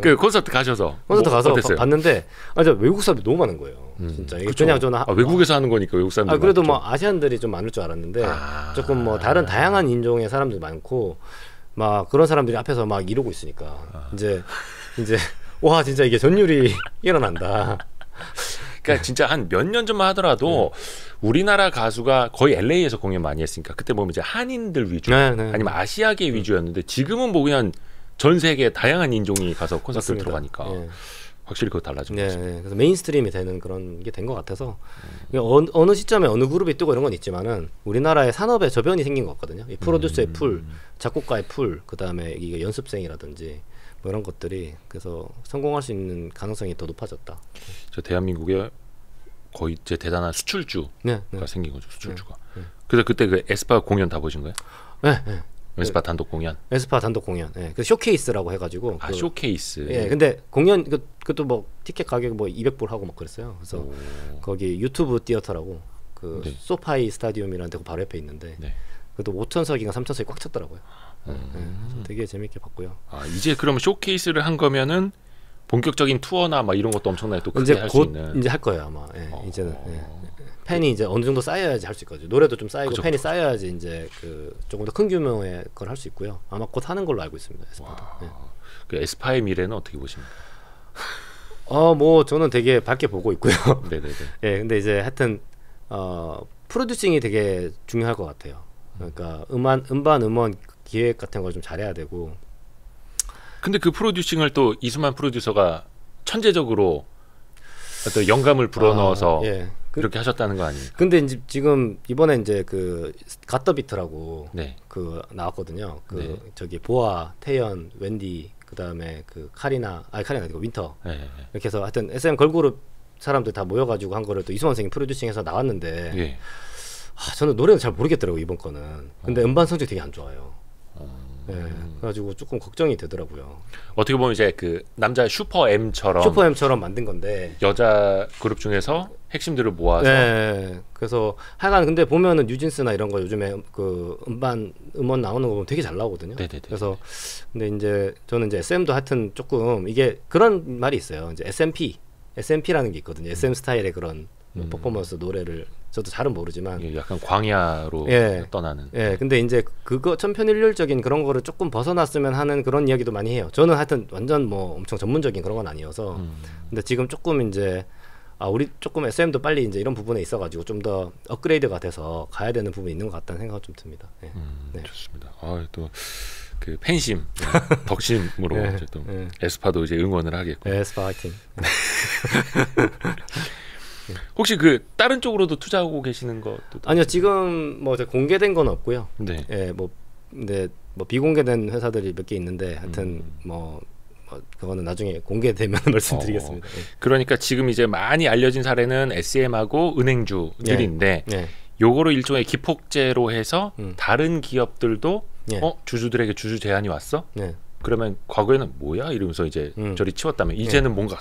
그 콘서트 가셔서 콘서트 뭐 가서 어땠 봤는데 아 진짜 외국 사람이 너무 많은 거예요. 음. 진짜 이게 그냥 저는 하, 아, 외국에서 하는 거니까 외국 사람들 아 그래도 많죠. 뭐 아시안들이 좀 많을 줄 알았는데 아. 조금 뭐 다른 다양한 인종의 사람들 많고 막 그런 사람들이 앞에서 막 이러고 있으니까 아. 이제 이제 와 진짜 이게 전율이 일어난다. 그러니까 네. 진짜 한 몇 년 전만 하더라도 네. 우리나라 가수가 거의 LA에서 공연 많이 했으니까 그때 보면 이제 한인들 위주 네, 아니면 아시아계 음. 위주였는데 지금은 뭐 그냥 전 세계 다양한 인종이 가서 콘서트 를 들어가니까 예. 확실히 그거 달라진 거죠. 예, 예. 그래서 메인스트림이 되는 그런 게 된 것 같아서 음. 어느, 어느, 시점에 어느 그룹이 뜨고 이런 건 있지만은 우리나라의 산업에 저변이 생긴 것 같거든요. 이 프로듀서의 음. 풀, 작곡가의 풀, 그 다음에 이게 연습생이라든지 뭐 이런 것들이 그래서 성공할 수 있는 가능성이 더 높아졌다. 저 대한민국의 거의 제 대단한 수출주가 네, 네. 생긴 거죠. 수출주가. 네, 네, 그래서 그때 그 에스파 공연 다 보신 거예요? 네. 네. 에스파 단독 공연. 에스파 단독 공연. 예. 그 쇼케이스라고 해가지고. 아 그, 쇼케이스. 예. 근데 공연 그 그것도 뭐 티켓 가격 뭐 200불 하고 막 그랬어요. 그래서 오. 거기 유튜브 디어터라고 그 소파이 스타디움이라는 데고 바로 옆에 있는데 그것도 5천석인가 3천석이 꽉 찼더라고요. 음. 되게 재밌게 봤고요. 아 이제 그러 쇼케이스를 한 거면은 본격적인 투어나 막 이런 것도 엄청나게 또 크게 할수 있는 이제 할 거예요 아마 예, 어... 이제는 예. 팬이 이제 어느 정도 쌓여야지 할 수 있거든요 노래도 좀 쌓이고 그쵸, 팬이 그쵸. 쌓여야지 이제 그 조금 더 큰 규모의 걸 할 수 있고요 아마 곧 하는 걸로 알고 있습니다 에스파 예. 그 에스파의 미래는 어떻게 보십니까? 어뭐 저는 되게 밝게 보고 있고요 네네예 네. 근데 이제 하여튼 어 프로듀싱이 되게 중요할 것 같아요 음. 그러니까 음반 음반 음원 기획 같은 걸 좀 잘해야 되고. 근데 그 프로듀싱을 또 이수만 프로듀서가 천재적으로 어떤 영감을 불어넣어서 아, 예. 그 그렇게 하셨다는 거 아니에요? 근데 이제 지금 이번에 이제 그 갓더비트라고 네. 그 나왔거든요. 그 네. 저기 보아, 태연, 웬디 그다음에 그 카리나, 아니 카리나 아니고 윈터 네. 이렇게 해서 하여튼 SM 걸그룹 사람들 다 모여가지고 한 거를 또 이수만 선생님 프로듀싱해서 나왔는데 예. 아, 저는 노래는 잘 모르겠더라고 이번 거는. 근데 어. 음반 성적이 되게 안 좋아요. 예. 그래가지고 조금 걱정이 되더라고요. 어떻게 보면 이제 그 남자 슈퍼 M처럼 슈퍼 M처럼 만든 건데 여자 그룹 중에서 핵심들을 모아서 네, 그래서 하여간 근데 보면은 뉴진스나 이런 거 요즘에 그 음반 음원 나오는 거 보면 되게 잘 나오거든요. 네네네. 네, 네, 그래서 네. 근데 이제 저는 이제 SM도 하여튼 조금 이게 그런 말이 있어요. 이제 SMP, SMP라는 게 있거든요. SM 스타일의 그런 음. 퍼포먼스 노래를 저도 잘은 모르지만 예, 약간 광야로 예, 떠나는. 예. 근데 이제 그거 천편일률적인 그런 거를 조금 벗어났으면 하는 그런 이야기도 많이 해요. 저는 하여튼 완전 뭐 엄청 전문적인 그런 건 아니어서. 음. 근데 지금 조금 이제 아 우리 조금 SM도 빨리 이제 이런 부분에 있어가지고 좀 더 업그레이드가 돼서 가야 되는 부분이 있는 것 같다는 생각은 좀 듭니다. 예. 음, 네. 좋습니다. 아또 그 팬심, 예, 덕심으로 어 예, 또 예. 에스파도 이제 응원을 하겠고. 네, 에스파 화이팅. 예. 혹시 그 다른 쪽으로도 투자하고 계시는 것도 아니요 지금 뭐 공개된 건 없고요. 네. 예, 뭐 근데 뭐 비공개된 회사들이 몇 개 있는데 하여튼 음. 뭐, 뭐. 그거는 나중에 공개되면 말씀드리겠습니다. 어, 예. 그러니까 지금 이제 많이 알려진 사례는 SM하고 은행주들인데 예. 예. 요거를 일종의 기폭제로 해서 음. 다른 기업들도 예. 어 주주들에게 주주 제한이 왔어? 예. 그러면 과거에는 뭐야 이러면서 이제 음. 저리 치웠다면 이제는 예. 뭔가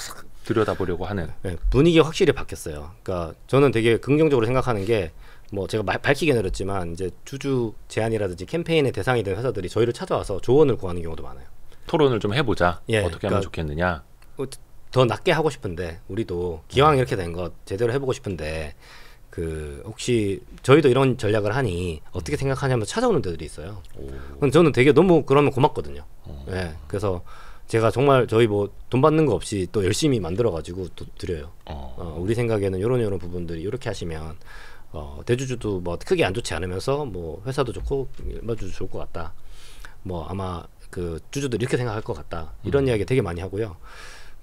들여다보려고 하는 네, 분위기가 확실히 바뀌었어요. 그러니까 저는 되게 긍정적으로 생각하는 게 뭐 제가 밝히긴 어렵지만 이제 주주 제안이라든지 캠페인의 대상이 된 회사들이 저희를 찾아와서 조언을 구하는 경우도 많아요. 토론을 좀 해보자. 예, 어떻게 하면 그러니까 좋겠느냐. 어, 더 낮게 하고 싶은데 우리도 기왕 이렇게 된 것 제대로 해보고 싶은데 그 혹시 저희도 이런 전략을 하니 어떻게 생각하냐면 찾아오는 데들이 있어요. 오. 저는 되게 너무 그러면 고맙거든요. 어. 예, 네, 그래서 제가 정말 저희 뭐 돈 받는 거 없이 또 열심히 만들어 가지고 드려요. 어. 어, 우리 생각에는 이런 이런 부분들이 이렇게 하시면 어, 대주주도 뭐 크게 안 좋지 않으면서 뭐 회사도 좋고 일반주도 좋을 것 같다. 뭐 아마 그 주주들 이렇게 생각할 것 같다. 이런 음. 이야기 되게 많이 하고요.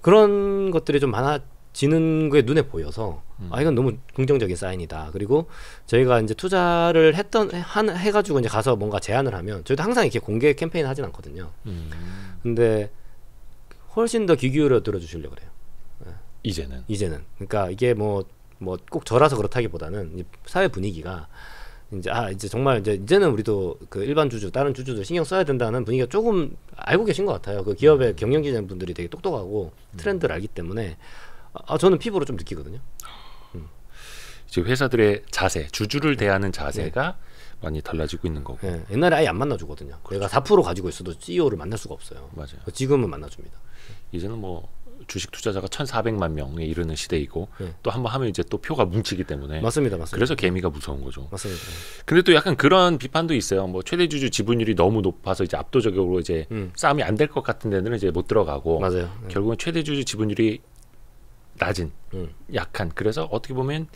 그런 것들이 좀 많아지는 게 눈에 보여서 음. 아 이건 너무 긍정적인 사인이다. 그리고 저희가 이제 투자를 했던 한 해가지고 이제 가서 뭔가 제안을 하면 저희도 항상 이렇게 공개 캠페인 하진 않거든요. 음. 근데 훨씬 더 귀 기울여 들어주시려고 그래요. 예. 이제는. 이제는. 그러니까 이게 뭐 뭐꼭 저라서 그렇다기보다는 사회 분위기가 이제 아 이제 정말 이제 이제는 우리도 그 일반 주주 다른 주주들 신경 써야 된다는 분위기가 조금 알고 계신 것 같아요. 그 기업의 음. 경영진행 분들이 되게 똑똑하고 음. 트렌드를 알기 때문에 아 저는 피부로 좀 느끼거든요. 음. 지금 회사들의 자세, 주주를 네. 대하는 자세가 네. 많이 달라지고 있는 거고. 예, 옛날에 아예 안 만나주거든요. 그렇죠. 내가 4% 가지고 있어도 CEO를 만날 수가 없어요. 맞아요. 지금은 만나줍니다. 이제는 뭐 주식 투자자가 1,400만 명에 이르는 시대이고 예. 또 한번 하면 이제 또 표가 뭉치기 때문에 맞습니다, 맞습니다. 그래서 개미가 무서운 거죠. 맞습니다. 근데 또 약간 그런 비판도 있어요. 뭐 최대 주주 지분율이 너무 높아서 이제 압도적으로 이제 음. 싸움이 안 될 것 같은 데는 이제 못 들어가고 맞아요. 예. 결국은 최대 주주 지분율이 낮은 음. 약한 그래서 어떻게 보면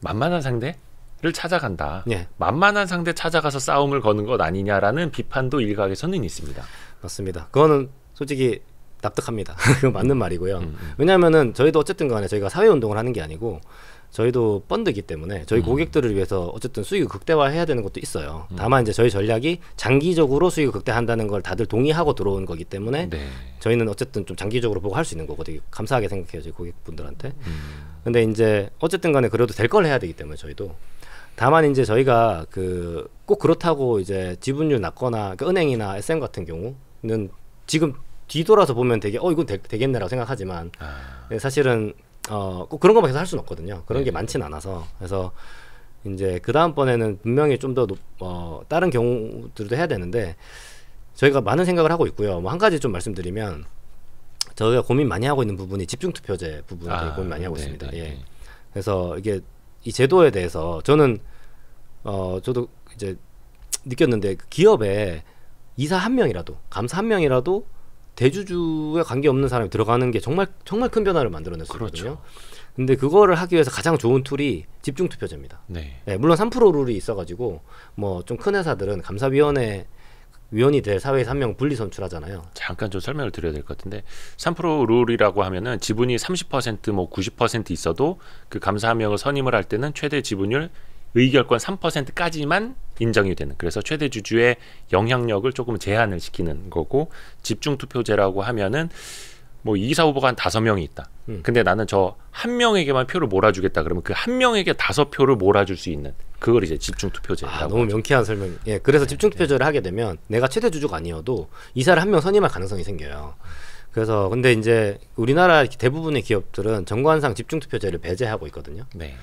만만한 상대 를 찾아간다. 예. 만만한 상대 찾아가서 싸움을 거는 것 아니냐라는 비판도 일각에서는 있습니다. 맞습니다. 그거는 솔직히 납득합니다. 그 맞는 말이고요. 음, 음. 왜냐하면은 저희도 어쨌든 간에 저희가 사회 운동을 하는 게 아니고 저희도 펀드기 때문에 저희 음. 고객들을 위해서 어쨌든 수익을 극대화해야 되는 것도 있어요. 음. 다만 이제 저희 전략이 장기적으로 수익을 극대화한다는 걸 다들 동의하고 들어온 거기 때문에 네. 저희는 어쨌든 좀 장기적으로 보고 할 수 있는 거고 되게 감사하게 생각해요 저희 고객분들한테. 음. 근데 이제 어쨌든 간에 그래도 될 걸 해야 되기 때문에 저희도 다만 이제 저희가 그 꼭 그렇다고 이제 지분율 낮거나 그러니까 은행이나 SM 같은 경우는 지금 뒤돌아서 보면 되게 어 이건 되, 겠네라고 생각하지만 아. 네, 사실은 어꼭 그런 것만 계속 할 수는 없거든요. 그런 네. 게 많진 않아서 그래서 이제 그 다음번에는 분명히 좀더 어, 다른 경우들도 해야 되는데 저희가 많은 생각을 하고 있고요. 뭐 한 가지 좀 말씀드리면 저희가 고민 많이 하고 있는 부분이 집중 투표제 부분을 아, 고민 많이 하고 네, 있습니다. 네, 예. 네. 그래서 이게 이 제도에 대해서 저는 어 저도 이제 느꼈는데 그 기업에 이사 한 명이라도 감사 한 명이라도 대주주에 관계없는 사람이 들어가는 게 정말 정말 큰 변화를 만들어냈거든요. 그렇죠. 근데 그거를 하기 위해서 가장 좋은 툴이 집중 투표제입니다. 네. 네 물론 3% 룰이 있어가지고 뭐 좀 큰 회사들은 감사위원회 위원이 될 사회에서 한명 분리 선출하잖아요. 잠깐 좀 설명을 드려야 될 것 같은데 3% 룰이라고 하면은 지분이 30%뭐 90% 있어도 그 감사 한 명을 선임을 할 때는 최대 지분율 의결권 3%까지만 인정이 되는 그래서 최대 주주의 영향력을 조금 제한을 시키는 거고 집중 투표제라고 하면은 뭐 이사 후보가 한 다섯 명이 있다. 음. 근데 나는 저 한 명에게만 표를 몰아주겠다. 그러면 그 한 명에게 다섯 표를 몰아줄 수 있는 그걸 이제 집중 투표제라고. 아, 너무 명쾌한 설명. 예, 그래서 네, 집중 네. 투표제를 네. 하게 되면 내가 최대 주주가 아니어도 이사를 한 명 선임할 가능성이 생겨요. 그래서 근데 이제 우리나라 대부분의 기업들은 정관상 집중 투표제를 배제하고 있거든요. 네.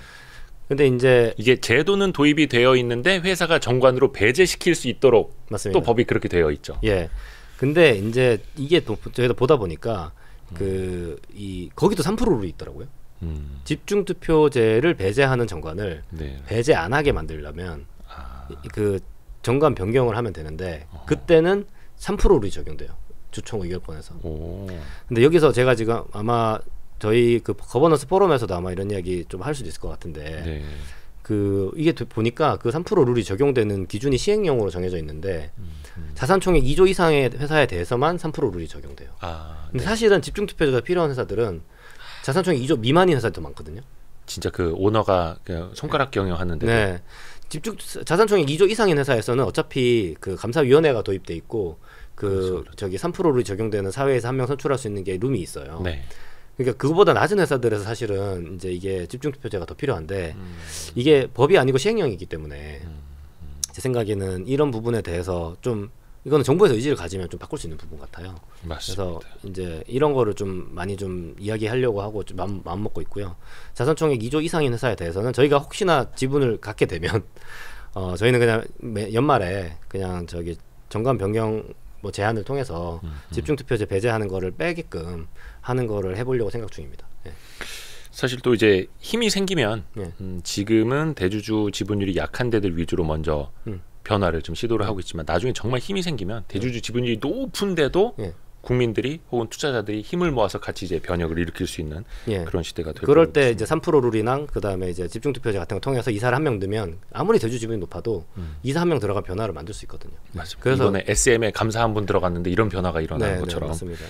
근데 이제 이게 제도는 도입이 되어 있는데 회사가 정관으로 배제시킬 수 있도록 맞습니다. 또 법이 그렇게 되어 있죠. 예. 근데 이제 이게 또 저희가 보다 보니까 그이 거기도 3%로 있더라고요. 음. 집중 투표제를 배제하는 정관을 네. 배제 안 하게 만들려면 아. 그 정관 변경을 하면 되는데 어 그때는 3로이 적용돼요. 주총 의결권에서. 오. 근데 여기서 제가 지금 아마 저희 그 거버넌스 포럼에서도 아마 이런 이야기 좀 할 수도 있을 것 같은데 네. 그 이게 보니까 그 3% 룰이 적용되는 기준이 시행령으로 정해져 있는데 음, 음. 자산총액 2조 이상의 회사에 대해서만 3% 룰이 적용돼요. 아, 근데 네. 사실은 집중 투표제가 필요한 회사들은 자산총액 2조 미만인 회사도 들 많거든요. 진짜 그 오너가 그냥 손가락 네. 경영하는데. 네. 집중 자산총액 2조 이상인 회사에서는 어차피 그 감사위원회가 도입돼 있고 그 그렇죠, 그렇죠. 저기 3%룰이 적용되는 사회에서 한 명 선출할 수 있는 게 룸이 있어요. 네. 그러니까 그거보다 낮은 회사들에서 사실은 이제 이게 집중 투표제가 더 필요한데 음. 이게 법이 아니고 시행령이기 때문에 음, 음. 제 생각에는 이런 부분에 대해서 좀 이거는 정부에서 의지를 가지면 좀 바꿀 수 있는 부분 같아요. 맞습니다. 그래서 이제 이런 거를 좀 많이 좀 이야기하려고 하고 좀 마음, 마음 먹고 있고요. 자산총액 2조 이상인 회사에 대해서는 저희가 혹시나 지분을 갖게 되면 어 저희는 그냥 매, 연말에 그냥 저기 정관 변경 뭐 제안을 통해서 음, 집중 투표제 배제하는 거를 빼게끔 하는 거를 해보려고 생각 중입니다. 예. 사실 또 이제 힘이 생기면 예. 음, 지금은 대주주 지분율이 약한 데들 위주로 먼저 음. 변화를 좀 시도를 하고 있지만 나중에 정말 힘이 생기면 대주주 예. 지분율이 높은데도 예. 국민들이 혹은 투자자들이 힘을 모아서 같이 이제 변혁을 일으킬 수 있는 예. 그런 시대가 될 그럴 때같습니 이제 3% 룰이랑 그다음에 이제 집중 투표제 같은 거 통해서 이사를 한 명 넣으면 아무리 대주 주 지분이 높아도 음. 이사 한 명들어가 변화를 만들 수 있거든요. 맞습니다. 그래서 이번에 SM에 감사한 분 들어갔는데 이런 변화가 일어나는 네, 네 것처럼. 네, 맞습니다.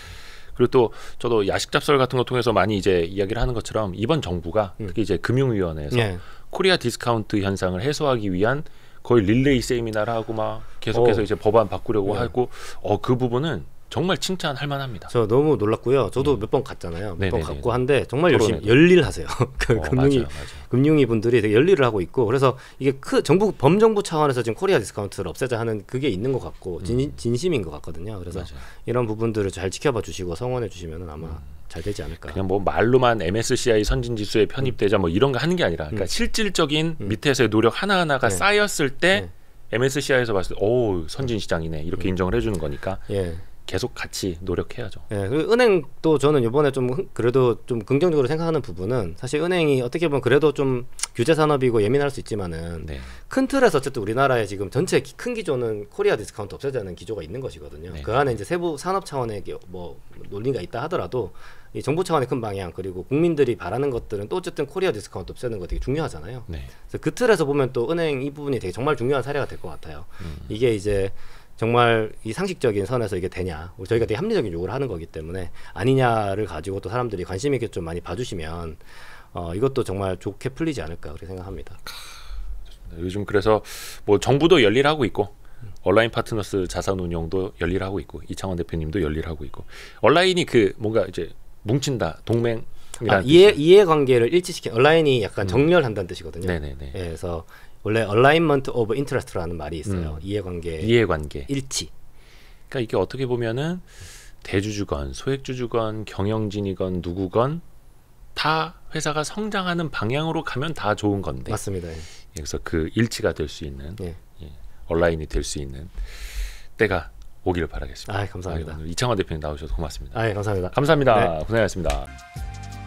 그리고 또 저도 야식 잡설 같은 거 통해서 많이 이제 이야기를 하는 것처럼 이번 정부가 음. 특히 이제 금융위원회에서 예. 코리아 디스카운트 현상을 해소하기 위한 거의 릴레이 세미나를 하고 막 계속해서 어. 이제 법안 바꾸려고 예. 하고 어 그 부분은 정말 칭찬할 만합니다. 저 너무 놀랐고요. 저도 음. 몇번 갔잖아요. 몇 번 갔고 한데 정말 열심히 열일하세요. 그 어, 금융이 맞아요, 맞아요. 금융이 분들이 되게 열일을 하고 있고 그래서 이게 크 정부 범정부 차원에서 지금 코리아 디스카운트를 없애자 하는 그게 있는 것 같고 진, 음. 진심인 것 같거든요. 그래서 맞아요. 이런 부분들을 잘 지켜봐 주시고 성원해 주시면 아마 음. 잘 되지 않을까. 그냥 뭐 말로만 MSCI 선진 지수에 편입되자 뭐 이런 거 하는 게 아니라 그러니까 음. 실질적인 음. 밑에서의 노력 하나하나가 네. 쌓였을 때 네. MSCI에서 봤을 때 오, 선진 시장이네. 이렇게 음. 인정을 해 주는 거니까. 예. 계속 같이 노력해야죠. 예, 은행도 저는 이번에 좀 그래도 좀 긍정적으로 생각하는 부분은 사실 은행이 어떻게 보면 그래도 좀 규제 산업이고 예민할 수 있지만은 네. 큰 틀에서 어쨌든 우리나라의 지금 전체 큰 기조는 코리아 디스카운트 없애자는 기조가 있는 것이거든요. 네. 그 안에 이제 세부 산업 차원의 뭐 논리가 있다 하더라도 이 정부 차원의 큰 방향 그리고 국민들이 바라는 것들은 또 어쨌든 코리아 디스카운트 없애는 거 되게 중요하잖아요. 네. 그래서 그 틀에서 보면 또 은행 이 부분이 되게 정말 중요한 사례가 될 것 같아요. 음. 이게 이제 정말 이 상식적인 선에서 이게 되냐 뭐 저희가 되게 합리적인 요구를 하는 거기 때문에 아니냐를 가지고 또 사람들이 관심 있게 좀 많이 봐주시면 어, 이것도 정말 좋게 풀리지 않을까 그렇게 생각합니다. 요즘 그래서 뭐 정부도 열일하고 있고 온라인 파트너스 자산운용도 열일하고 있고 이창원 대표님도 열일하고 있고 온라인이 그 뭔가 이제 뭉친다 동맹 아, 이해 이해 관계를 일치시킨 온라인이 약간 음. 정렬한다는 뜻이거든요. 네네네. 예, 그래서 원래 alignment of interest라는 말이 있어요. 음. 이해관계, 이해관계 일치. 그러니까 이게 어떻게 보면은 대주주건 소액주주건 경영진이건 누구건 다 회사가 성장하는 방향으로 가면 다 좋은 건데. 맞습니다. 예. 예 그래서 그 일치가 될 수 있는 예. 예. 얼라인이 될 수 있는 때가 오기를 바라겠습니다. 아, 감사합니다. 아, 이창화 대표님 나오셔서 고맙습니다. 아, 감사합니다. 감사합니다. 네. 고생하셨습니다.